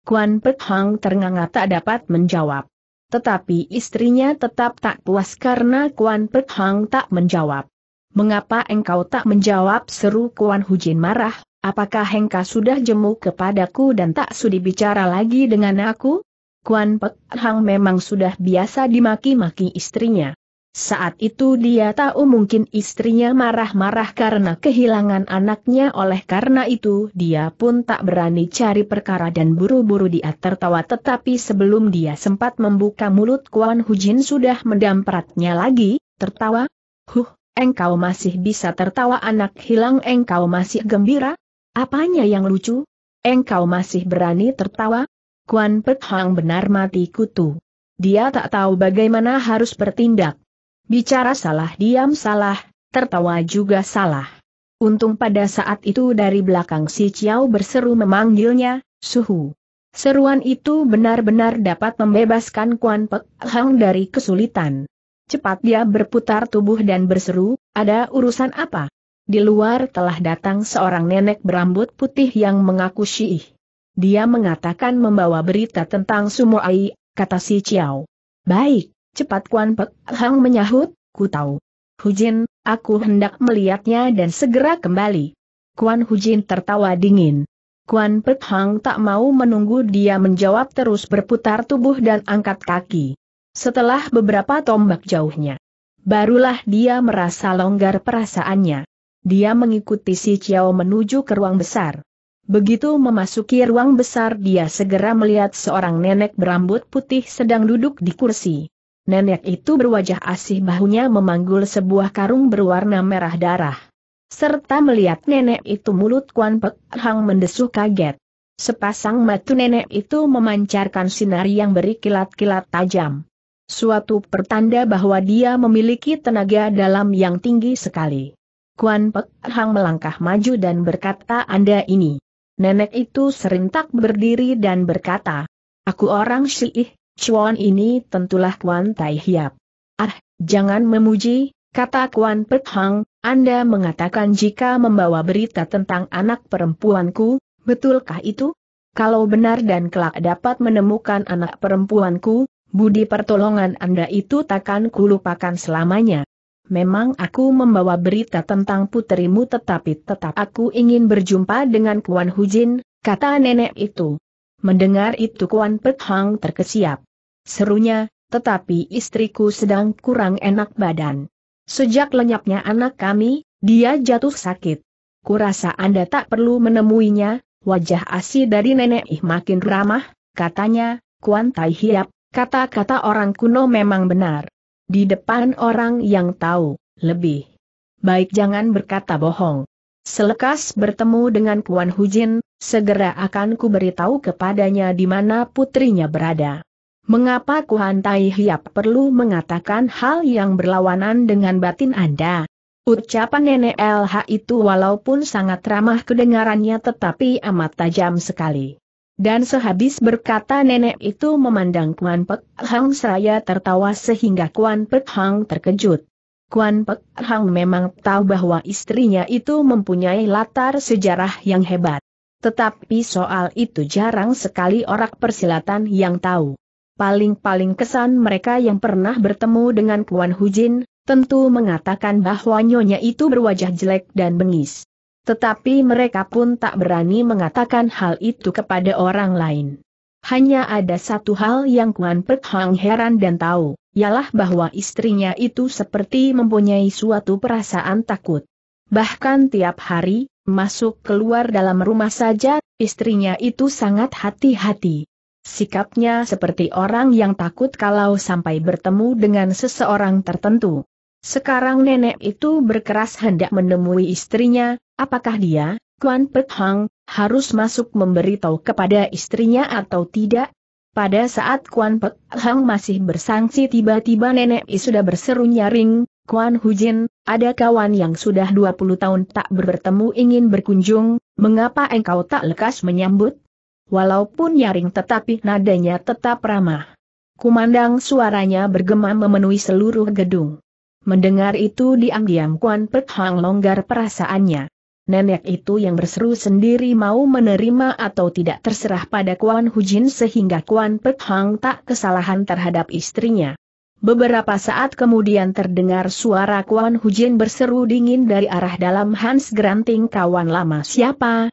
Speaker 1: Kuan Pek Hang ternganga tak dapat menjawab. Tetapi istrinya tetap tak puas karena Kuan Pek Hang tak menjawab. Mengapa engkau tak menjawab seru Kuan Hujin marah, apakah hengka sudah jemu kepadaku dan tak sudi bicara lagi dengan aku? Kuan Pek Hang memang sudah biasa dimaki-maki istrinya. Saat itu dia tahu mungkin istrinya marah-marah karena kehilangan anaknya oleh karena itu dia pun tak berani cari perkara dan buru-buru dia tertawa tetapi sebelum dia sempat membuka mulut Kuan Hujin sudah mendampratnya lagi, tertawa, huh, engkau masih bisa tertawa anak hilang engkau masih gembira? Apanya yang lucu? Engkau masih berani tertawa? Kuan Pek Hang benar mati kutu. Dia tak tahu bagaimana harus bertindak. Bicara salah diam salah, tertawa juga salah. Untung pada saat itu dari belakang si Ciao berseru memanggilnya, Suhu. Seruan itu benar-benar dapat membebaskan Kuan Pek Hang dari kesulitan. Cepat dia berputar tubuh dan berseru, ada urusan apa? Di luar telah datang seorang nenek berambut putih yang mengaku Syih. Dia mengatakan membawa berita tentang Sumo Ai, kata si Ciao. Baik, Cepat Kuan Pek Hang menyahut, ku tahu. Hujin, aku hendak melihatnya dan segera kembali. Kuan Hujin tertawa dingin. Kuan Pek Hang tak mau menunggu dia menjawab terus berputar tubuh dan angkat kaki. Setelah beberapa tombak jauhnya, barulah dia merasa longgar perasaannya. Dia mengikuti si Chiao menuju ke ruang besar. Begitu memasuki ruang besar dia segera melihat seorang nenek berambut putih sedang duduk di kursi nenek itu berwajah asih bahunya memanggul sebuah karung berwarna merah darah. Serta melihat nenek itu mulut Kuan Pek Hang mendesuh kaget. Sepasang mata nenek itu memancarkan sinar yang berkilat-kilat tajam. Suatu pertanda bahwa dia memiliki tenaga dalam yang tinggi sekali. Kuan Pek Hang melangkah maju dan berkata Anda ini. Nenek itu serintak berdiri dan berkata, Aku orang Syiih, Chuan ini tentulah Kuan Tai Hiap. Ah, jangan memuji, kata Kuan Pek Hang, Anda mengatakan jika membawa berita tentang anak perempuanku, betulkah itu? Kalau benar dan kelak dapat menemukan anak perempuanku, budi pertolongan Anda itu takkan kulupakan selamanya. Memang aku membawa berita tentang putrimu tetapi tetap aku ingin berjumpa dengan Kuan Hujin, kata nenek itu. Mendengar itu Kuan Pek Hang terkesiap serunya, tetapi istriku sedang kurang enak badan. Sejak lenyapnya anak kami, dia jatuh sakit. Kurasa Anda tak perlu menemuinya, wajah asi dari nenek ih makin ramah, katanya, Kuan Tai Hiap, kata-kata orang kuno memang benar. Di depan orang yang tahu, lebih. Baik jangan berkata bohong. Selekas bertemu dengan Kuan Hujin, segera akan ku beritahu kepadanya di mana putrinya berada. Mengapa Tai Hiap perlu mengatakan hal yang berlawanan dengan batin Anda? Ucapan Nenek LH itu walaupun sangat ramah kedengarannya tetapi amat tajam sekali. Dan sehabis berkata nenek itu memandang Kuan Pek Hang seraya tertawa sehingga Kuan Pek Hang terkejut. Kuan Pek Hang memang tahu bahwa istrinya itu mempunyai latar sejarah yang hebat. Tetapi soal itu jarang sekali orang persilatan yang tahu paling-paling kesan mereka yang pernah bertemu dengan Kuan Hujin, tentu mengatakan bahwa nyonya itu berwajah jelek dan bengis. Tetapi mereka pun tak berani mengatakan hal itu kepada orang lain. Hanya ada satu hal yang Kuan Pek Hang heran dan tahu, ialah bahwa istrinya itu seperti mempunyai suatu perasaan takut. Bahkan tiap hari, masuk keluar dalam rumah saja, istrinya itu sangat hati-hati. Sikapnya seperti orang yang takut kalau sampai bertemu dengan seseorang tertentu. Sekarang nenek itu berkeras hendak menemui istrinya, apakah dia, Kuan Pek Hang, harus masuk memberitahu kepada istrinya atau tidak? Pada saat Kuan Pek Hang masih bersangsi tiba-tiba nenek itu sudah berseru nyaring, Kuan Hujin, ada kawan yang sudah 20 tahun tak bertemu ingin berkunjung, mengapa engkau tak lekas menyambut? walaupun nyaring tetapi nadanya tetap ramah. Kumandang suaranya bergema memenuhi seluruh gedung. Mendengar itu diam-diam Kuan Pek Hang longgar perasaannya. Nenek itu yang berseru sendiri mau menerima atau tidak terserah pada Kuan Hujin sehingga Kuan Pek Hang tak kesalahan terhadap istrinya. Beberapa saat kemudian terdengar suara Kuan Hujin berseru dingin dari arah dalam Hans Granting kawan lama siapa?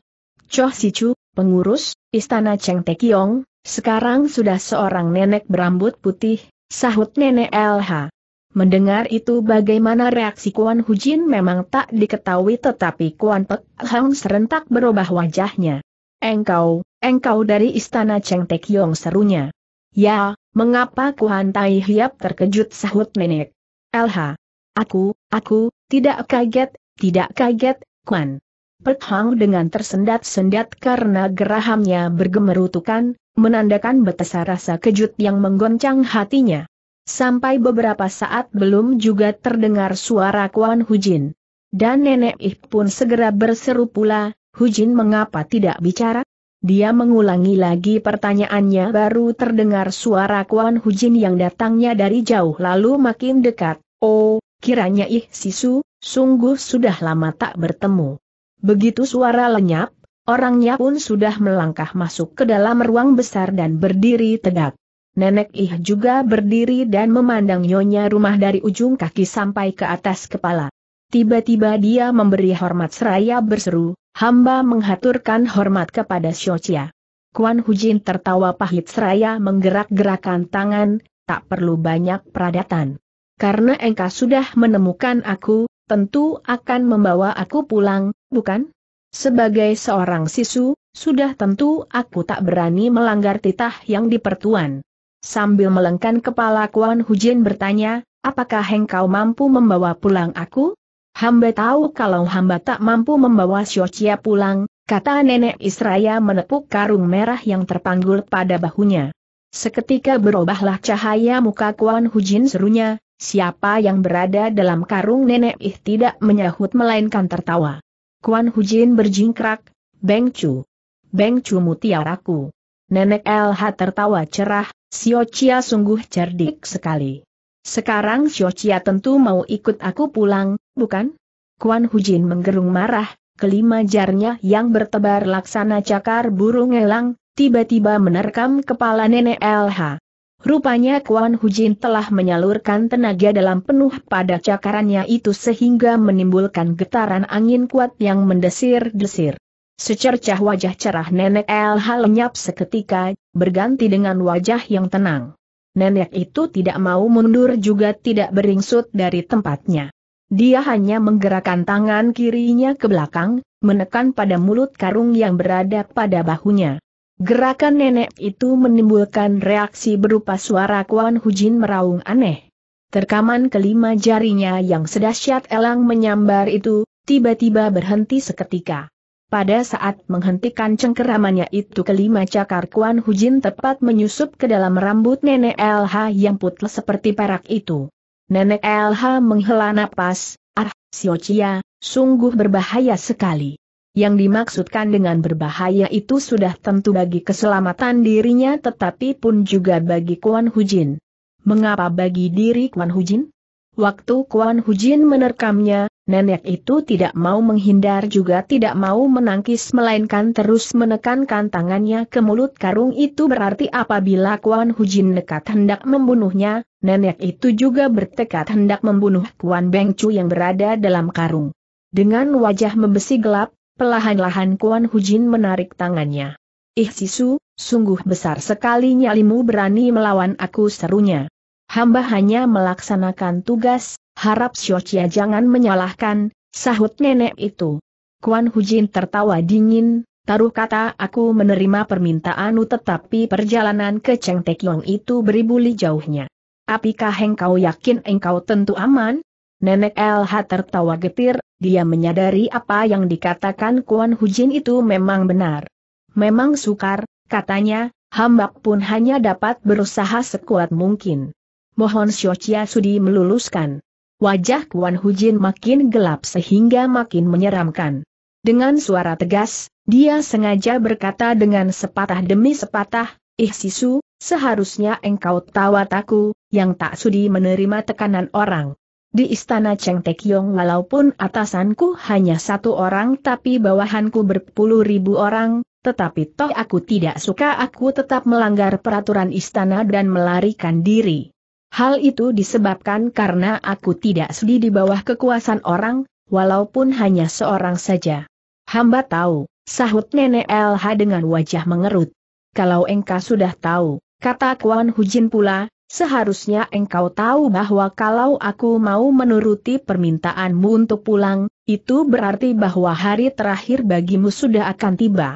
Speaker 1: Choh Sichu, pengurus Istana Cheng Tekiong, sekarang sudah seorang nenek berambut putih, sahut nenek LH. Mendengar itu bagaimana reaksi Kuan Hujin memang tak diketahui tetapi Kuan Pek Hang serentak berubah wajahnya. Engkau, engkau dari Istana Cheng Tekiong serunya. Ya, mengapa Kuan Tai Hiap terkejut sahut nenek? LH. Aku, aku, tidak kaget, tidak kaget, Kuan. Pek Hang dengan tersendat-sendat karena gerahamnya bergemerutukan, menandakan betasa rasa kejut yang menggoncang hatinya. Sampai beberapa saat belum juga terdengar suara Kuan Hujin. Dan Nenek Ih pun segera berseru pula, Hujin mengapa tidak bicara? Dia mengulangi lagi pertanyaannya baru terdengar suara Kuan Hujin yang datangnya dari jauh lalu makin dekat. Oh, kiranya Ih Sisu, sungguh sudah lama tak bertemu. Begitu suara lenyap, orangnya pun sudah melangkah masuk ke dalam ruang besar dan berdiri tegak. Nenek Ih juga berdiri dan memandang nyonya rumah dari ujung kaki sampai ke atas kepala. Tiba-tiba dia memberi hormat seraya berseru, hamba menghaturkan hormat kepada Siocia. Kuan Hujin tertawa pahit seraya menggerak-gerakan tangan, tak perlu banyak peradatan. Karena engkau sudah menemukan aku, tentu akan membawa aku pulang, bukan? Sebagai seorang sisu, sudah tentu aku tak berani melanggar titah yang dipertuan. Sambil melengkan kepala Kuan Hujin bertanya, apakah engkau mampu membawa pulang aku? Hamba tahu kalau hamba tak mampu membawa Xiochia pulang, kata nenek Israya menepuk karung merah yang terpanggul pada bahunya. Seketika berubahlah cahaya muka Kuan Hujin serunya, Siapa yang berada dalam karung nenek ih tidak menyahut melainkan tertawa. Kuan Hujin berjingkrak, Beng Chu. Beng Chu mutiaraku. Nenek LH tertawa cerah, Sio Chia sungguh cerdik sekali. Sekarang Sio Chia tentu mau ikut aku pulang, bukan? Kuan Hujin menggerung marah, kelima jarnya yang bertebar laksana cakar burung elang, tiba-tiba menerkam kepala nenek LH. Rupanya Kuan Hujin telah menyalurkan tenaga dalam penuh pada cakarannya itu sehingga menimbulkan getaran angin kuat yang mendesir-desir. Secercah wajah cerah nenek hal lenyap seketika, berganti dengan wajah yang tenang. Nenek itu tidak mau mundur juga tidak beringsut dari tempatnya. Dia hanya menggerakkan tangan kirinya ke belakang, menekan pada mulut karung yang berada pada bahunya. Gerakan nenek itu menimbulkan reaksi berupa suara Kuan Hujin meraung aneh. Terkaman kelima jarinya yang sedahsyat elang menyambar itu, tiba-tiba berhenti seketika. Pada saat menghentikan cengkeramannya itu kelima cakar Kuan Hujin tepat menyusup ke dalam rambut nenek LH yang putus seperti perak itu. Nenek LH menghela napas, ah, Siocia, sungguh berbahaya sekali. Yang dimaksudkan dengan berbahaya itu sudah tentu bagi keselamatan dirinya tetapi pun juga bagi Kuan Hujin. Mengapa bagi diri Kuan Hujin? Waktu Kuan Hujin menerkamnya, nenek itu tidak mau menghindar juga tidak mau menangkis melainkan terus menekankan tangannya ke mulut karung itu berarti apabila Kuan Hujin nekat hendak membunuhnya, nenek itu juga bertekad hendak membunuh Kuan Bengcu yang berada dalam karung. Dengan wajah membesi gelap, Pelahan-lahan Kuan Hujin menarik tangannya. Ih Sisu, sungguh besar sekali nyalimu berani melawan aku serunya. Hamba hanya melaksanakan tugas, harap Xiochia jangan menyalahkan, sahut nenek itu. Kuan Hujin tertawa dingin, taruh kata aku menerima permintaanmu tetapi perjalanan ke Cheng Tekiong itu beribu li jauhnya. Apakah engkau yakin engkau tentu aman? Nenek LH tertawa getir, dia menyadari apa yang dikatakan Kuan Hujin itu memang benar. Memang sukar, katanya, hamba pun hanya dapat berusaha sekuat mungkin. Mohon Xiaochia Sudi meluluskan. Wajah Kuan Hujin makin gelap sehingga makin menyeramkan. Dengan suara tegas, dia sengaja berkata dengan sepatah demi sepatah, Ih Sisu, seharusnya engkau tawa taku, yang tak sudi menerima tekanan orang. Di istana Cheng Yong, walaupun atasanku hanya satu orang tapi bawahanku berpuluh ribu orang, tetapi toh aku tidak suka aku tetap melanggar peraturan istana dan melarikan diri. Hal itu disebabkan karena aku tidak sudi di bawah kekuasaan orang, walaupun hanya seorang saja. Hamba tahu, sahut nenek LH dengan wajah mengerut. Kalau engkau sudah tahu, kata Kuan Hujin pula, Seharusnya engkau tahu bahwa kalau aku mau menuruti permintaanmu untuk pulang, itu berarti bahwa hari terakhir bagimu sudah akan tiba.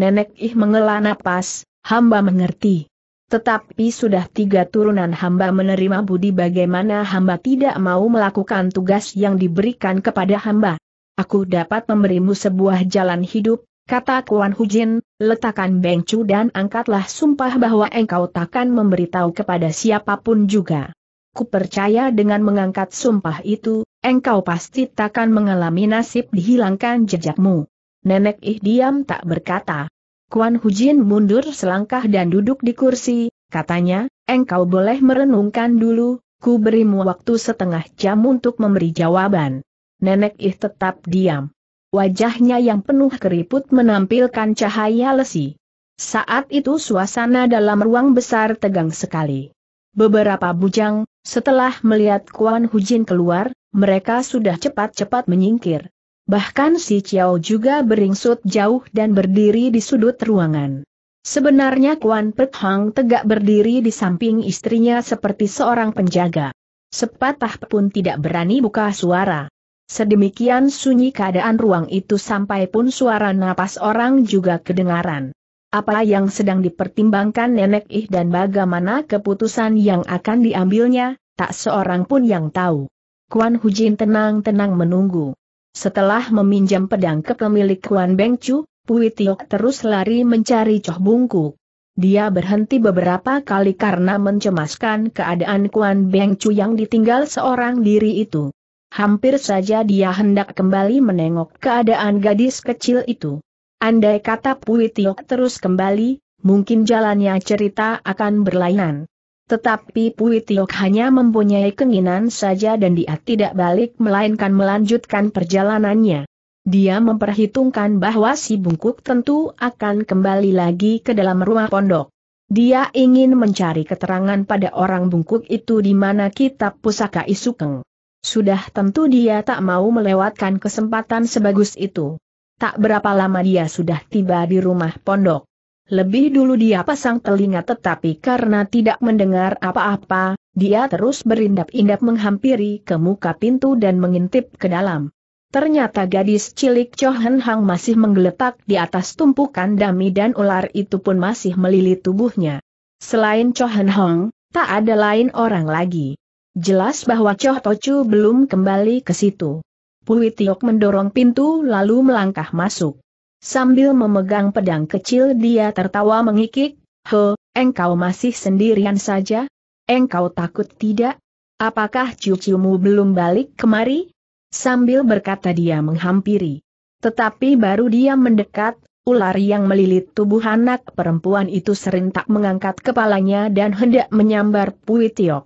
Speaker 1: Nenek Ih mengela napas, hamba mengerti. Tetapi sudah tiga turunan hamba menerima budi bagaimana hamba tidak mau melakukan tugas yang diberikan kepada hamba. Aku dapat memberimu sebuah jalan hidup, kata Kuan Hujin, Letakkan bengcu dan angkatlah sumpah bahwa engkau takkan memberitahu kepada siapapun juga. Kupercaya dengan mengangkat sumpah itu, engkau pasti takkan mengalami nasib dihilangkan jejakmu. Nenek Ih diam tak berkata. Kuan Hujin mundur selangkah dan duduk di kursi, katanya, engkau boleh merenungkan dulu, ku berimu waktu setengah jam untuk memberi jawaban. Nenek Ih tetap diam wajahnya yang penuh keriput menampilkan cahaya lesi. Saat itu suasana dalam ruang besar tegang sekali. Beberapa bujang, setelah melihat Kuan Hujin keluar, mereka sudah cepat-cepat menyingkir. Bahkan si Chiao juga beringsut jauh dan berdiri di sudut ruangan. Sebenarnya Kuan Pek Hang tegak berdiri di samping istrinya seperti seorang penjaga. Sepatah pun tidak berani buka suara. Sedemikian sunyi keadaan ruang itu sampai pun suara napas orang juga kedengaran. Apa yang sedang dipertimbangkan Nenek Ih dan bagaimana keputusan yang akan diambilnya, tak seorang pun yang tahu. Kuan Hujin tenang-tenang menunggu. Setelah meminjam pedang ke pemilik Kuan Beng Chu, Pui Tiok terus lari mencari Coh Bungku. Dia berhenti beberapa kali karena mencemaskan keadaan Kuan Beng Chu yang ditinggal seorang diri itu. Hampir saja dia hendak kembali menengok keadaan gadis kecil itu. Andai kata Pui terus kembali, mungkin jalannya cerita akan berlainan. Tetapi Pui hanya mempunyai keinginan saja dan dia tidak balik melainkan melanjutkan perjalanannya. Dia memperhitungkan bahwa si bungkuk tentu akan kembali lagi ke dalam rumah pondok. Dia ingin mencari keterangan pada orang bungkuk itu di mana kitab pusaka Isukeng. Sudah tentu dia tak mau melewatkan kesempatan sebagus itu. Tak berapa lama dia sudah tiba di rumah pondok. Lebih dulu dia pasang telinga tetapi karena tidak mendengar apa-apa, dia terus berindap-indap menghampiri ke muka pintu dan mengintip ke dalam. Ternyata gadis cilik Chohen Hang masih menggeletak di atas tumpukan dami dan ular itu pun masih melilit tubuhnya. Selain Chohen Hang, tak ada lain orang lagi. Jelas bahwa Choh Tochu belum kembali ke situ. Pui Tiok mendorong pintu lalu melangkah masuk. Sambil memegang pedang kecil dia tertawa mengikik, He, engkau masih sendirian saja? Engkau takut tidak? Apakah cucumu belum balik kemari? Sambil berkata dia menghampiri. Tetapi baru dia mendekat, ular yang melilit tubuh anak perempuan itu serentak mengangkat kepalanya dan hendak menyambar Pui Tiok.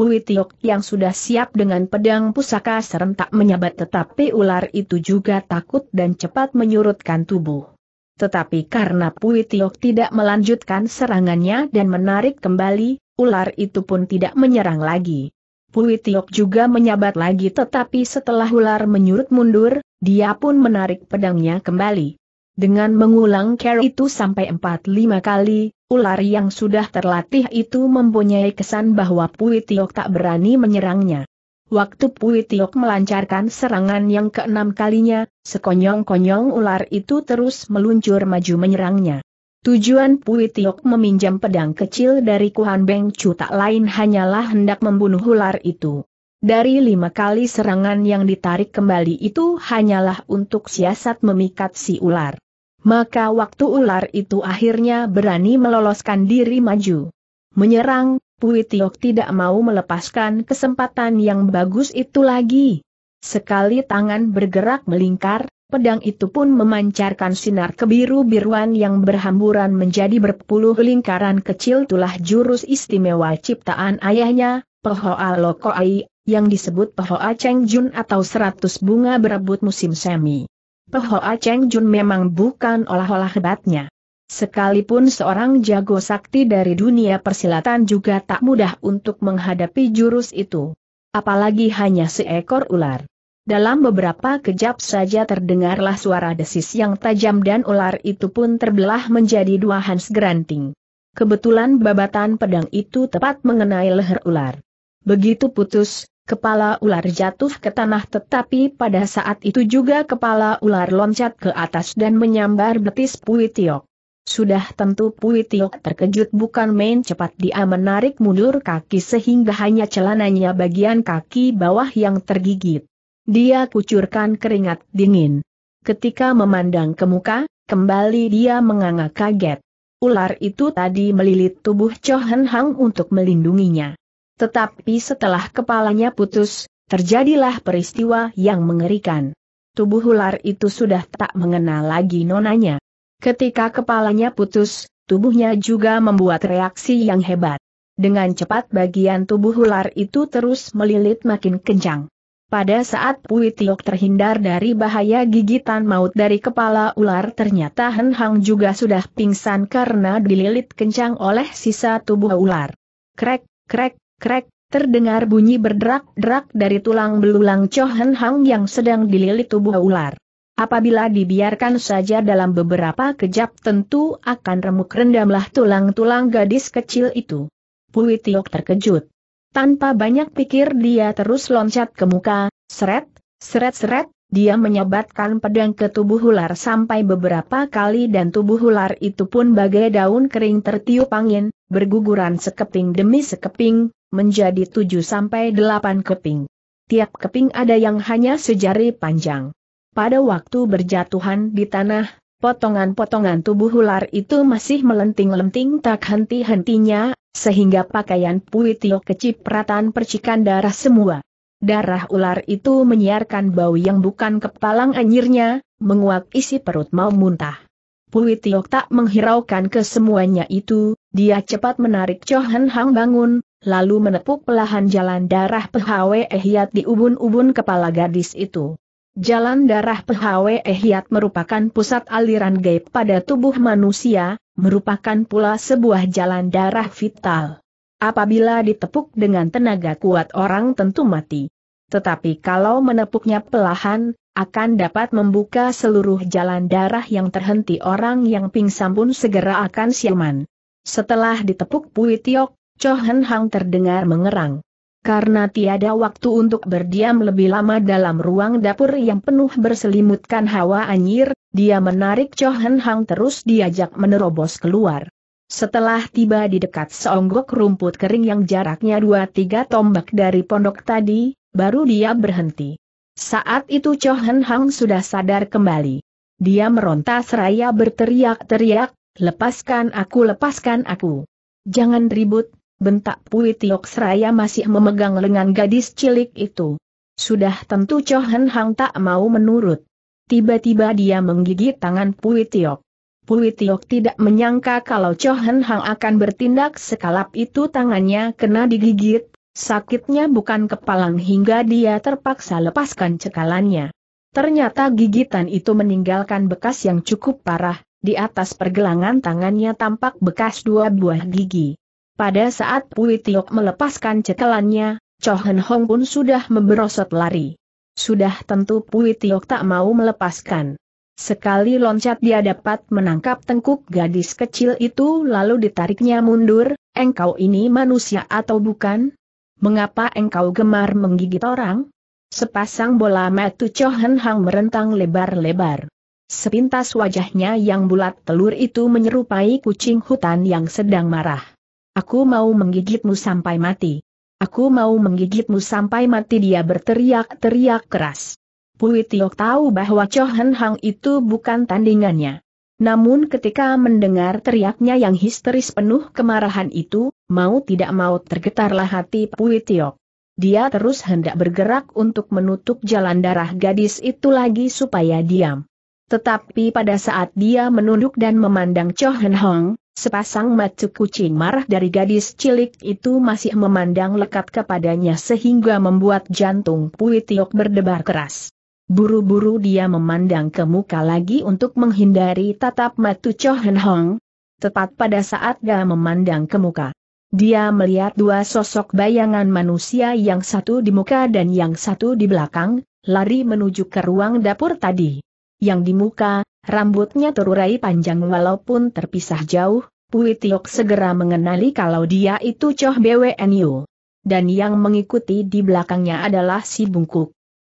Speaker 1: Hui Tiok yang sudah siap dengan pedang pusaka serentak menyabat tetapi ular itu juga takut dan cepat menyurutkan tubuh. Tetapi karena Pui Tiok tidak melanjutkan serangannya dan menarik kembali, ular itu pun tidak menyerang lagi. Pui Tiok juga menyabat lagi tetapi setelah ular menyurut mundur, dia pun menarik pedangnya kembali. Dengan mengulang care itu sampai 4-5 kali, ular yang sudah terlatih itu mempunyai kesan bahwa Pui Tiok tak berani menyerangnya. Waktu Pui Tiok melancarkan serangan yang keenam kalinya, sekonyong-konyong ular itu terus meluncur maju menyerangnya. Tujuan Pui Tiok meminjam pedang kecil dari Kuhan Beng Chu tak lain hanyalah hendak membunuh ular itu. Dari lima kali serangan yang ditarik kembali itu hanyalah untuk siasat memikat si ular. Maka waktu ular itu akhirnya berani meloloskan diri maju. Menyerang, Pui tidak mau melepaskan kesempatan yang bagus itu lagi. Sekali tangan bergerak melingkar, pedang itu pun memancarkan sinar kebiru-biruan yang berhamburan menjadi berpuluh lingkaran kecil tulah jurus istimewa ciptaan ayahnya, Pehoa Lokoai yang disebut Peho aceng Jun atau seratus bunga berebut musim semi. Peho aceng Jun memang bukan olah-olah hebatnya. Sekalipun seorang jago sakti dari dunia persilatan juga tak mudah untuk menghadapi jurus itu. Apalagi hanya seekor ular. Dalam beberapa kejap saja terdengarlah suara desis yang tajam dan ular itu pun terbelah menjadi dua hans geranting. Kebetulan babatan pedang itu tepat mengenai leher ular. Begitu putus, kepala ular jatuh ke tanah tetapi pada saat itu juga kepala ular loncat ke atas dan menyambar betis Pui Sudah tentu Pui terkejut bukan main cepat dia menarik mundur kaki sehingga hanya celananya bagian kaki bawah yang tergigit. Dia kucurkan keringat dingin. Ketika memandang ke muka, kembali dia menganga kaget. Ular itu tadi melilit tubuh Cho Hang untuk melindunginya. Tetapi setelah kepalanya putus, terjadilah peristiwa yang mengerikan. Tubuh ular itu sudah tak mengenal lagi nonanya. Ketika kepalanya putus, tubuhnya juga membuat reaksi yang hebat. Dengan cepat bagian tubuh ular itu terus melilit makin kencang. Pada saat Pui Tiok terhindar dari bahaya gigitan maut dari kepala ular ternyata Hen Hang juga sudah pingsan karena dililit kencang oleh sisa tubuh ular. Krek, krek, Krek, terdengar bunyi berderak-derak dari tulang belulang Chohen Hang yang sedang dililit tubuh ular. Apabila dibiarkan saja dalam beberapa kejap tentu akan remuk rendamlah tulang-tulang gadis kecil itu. Pui Tiok terkejut. Tanpa banyak pikir dia terus loncat ke muka, seret, seret-seret, dia menyebatkan pedang ke tubuh ular sampai beberapa kali dan tubuh ular itu pun bagai daun kering tertiup angin, berguguran sekeping demi sekeping, menjadi 7 sampai 8 keping. Tiap keping ada yang hanya sejari panjang. Pada waktu berjatuhan di tanah, potongan-potongan tubuh ular itu masih melenting-lenting tak henti-hentinya, sehingga pakaian Puitio kecipratan percikan darah semua. Darah ular itu menyiarkan bau yang bukan kepalang anjirnya, menguak isi perut mau muntah. Tio tak menghiraukan kesemuanya itu, dia cepat menarik Chohan Hang bangun, lalu menepuk pelahan jalan darah PHW Ehyat di ubun-ubun kepala gadis itu. Jalan darah PHW Ehyat merupakan pusat aliran gaib pada tubuh manusia, merupakan pula sebuah jalan darah vital. Apabila ditepuk dengan tenaga kuat orang tentu mati. Tetapi kalau menepuknya pelahan, akan dapat membuka seluruh jalan darah yang terhenti orang yang pingsan pun segera akan siuman. Setelah ditepuk Pui Tiok, Chohan Hang terdengar mengerang. Karena tiada waktu untuk berdiam lebih lama dalam ruang dapur yang penuh berselimutkan hawa anyir, dia menarik Chohan Hang terus diajak menerobos keluar. Setelah tiba di dekat seonggok rumput kering yang jaraknya dua tiga tombak dari pondok tadi, baru dia berhenti. Saat itu Chohan Hang sudah sadar kembali. Dia meronta seraya berteriak-teriak, lepaskan aku lepaskan aku. Jangan ribut, bentak Pui Tiok Seraya masih memegang lengan gadis cilik itu. Sudah tentu Cho Hen Hang tak mau menurut. Tiba-tiba dia menggigit tangan Pui Tiok. Pui Tiok tidak menyangka kalau Cho Hen Hang akan bertindak sekalap itu tangannya kena digigit, sakitnya bukan kepalang hingga dia terpaksa lepaskan cekalannya. Ternyata gigitan itu meninggalkan bekas yang cukup parah, di atas pergelangan tangannya tampak bekas dua buah gigi. Pada saat Pui Tiok melepaskan cekelannya, Cho Hen Hong pun sudah memberosot lari. Sudah tentu Pui Tiok tak mau melepaskan. Sekali loncat dia dapat menangkap tengkuk gadis kecil itu lalu ditariknya mundur, engkau ini manusia atau bukan? Mengapa engkau gemar menggigit orang? Sepasang bola mata Cho Hen Hong merentang lebar-lebar. Sepintas wajahnya yang bulat telur itu menyerupai kucing hutan yang sedang marah. Aku mau menggigitmu sampai mati. Aku mau menggigitmu sampai mati dia berteriak-teriak keras. Pui Tiok tahu bahwa Cho Hen Hang itu bukan tandingannya. Namun ketika mendengar teriaknya yang histeris penuh kemarahan itu, mau tidak mau tergetarlah hati Pui Tiok. Dia terus hendak bergerak untuk menutup jalan darah gadis itu lagi supaya diam. Tetapi pada saat dia menunduk dan memandang Cho Hen Hong, Sepasang mata kucing marah dari gadis cilik itu masih memandang lekat kepadanya sehingga membuat jantung Pui Tiok berdebar keras. Buru-buru dia memandang ke muka lagi untuk menghindari tatap mata Cho Hong. Tepat pada saat dia memandang ke muka. Dia melihat dua sosok bayangan manusia yang satu di muka dan yang satu di belakang, lari menuju ke ruang dapur tadi. Yang di muka, Rambutnya terurai panjang walaupun terpisah jauh, Pui Tiok segera mengenali kalau dia itu Choh BWNU. Dan yang mengikuti di belakangnya adalah si bungkuk.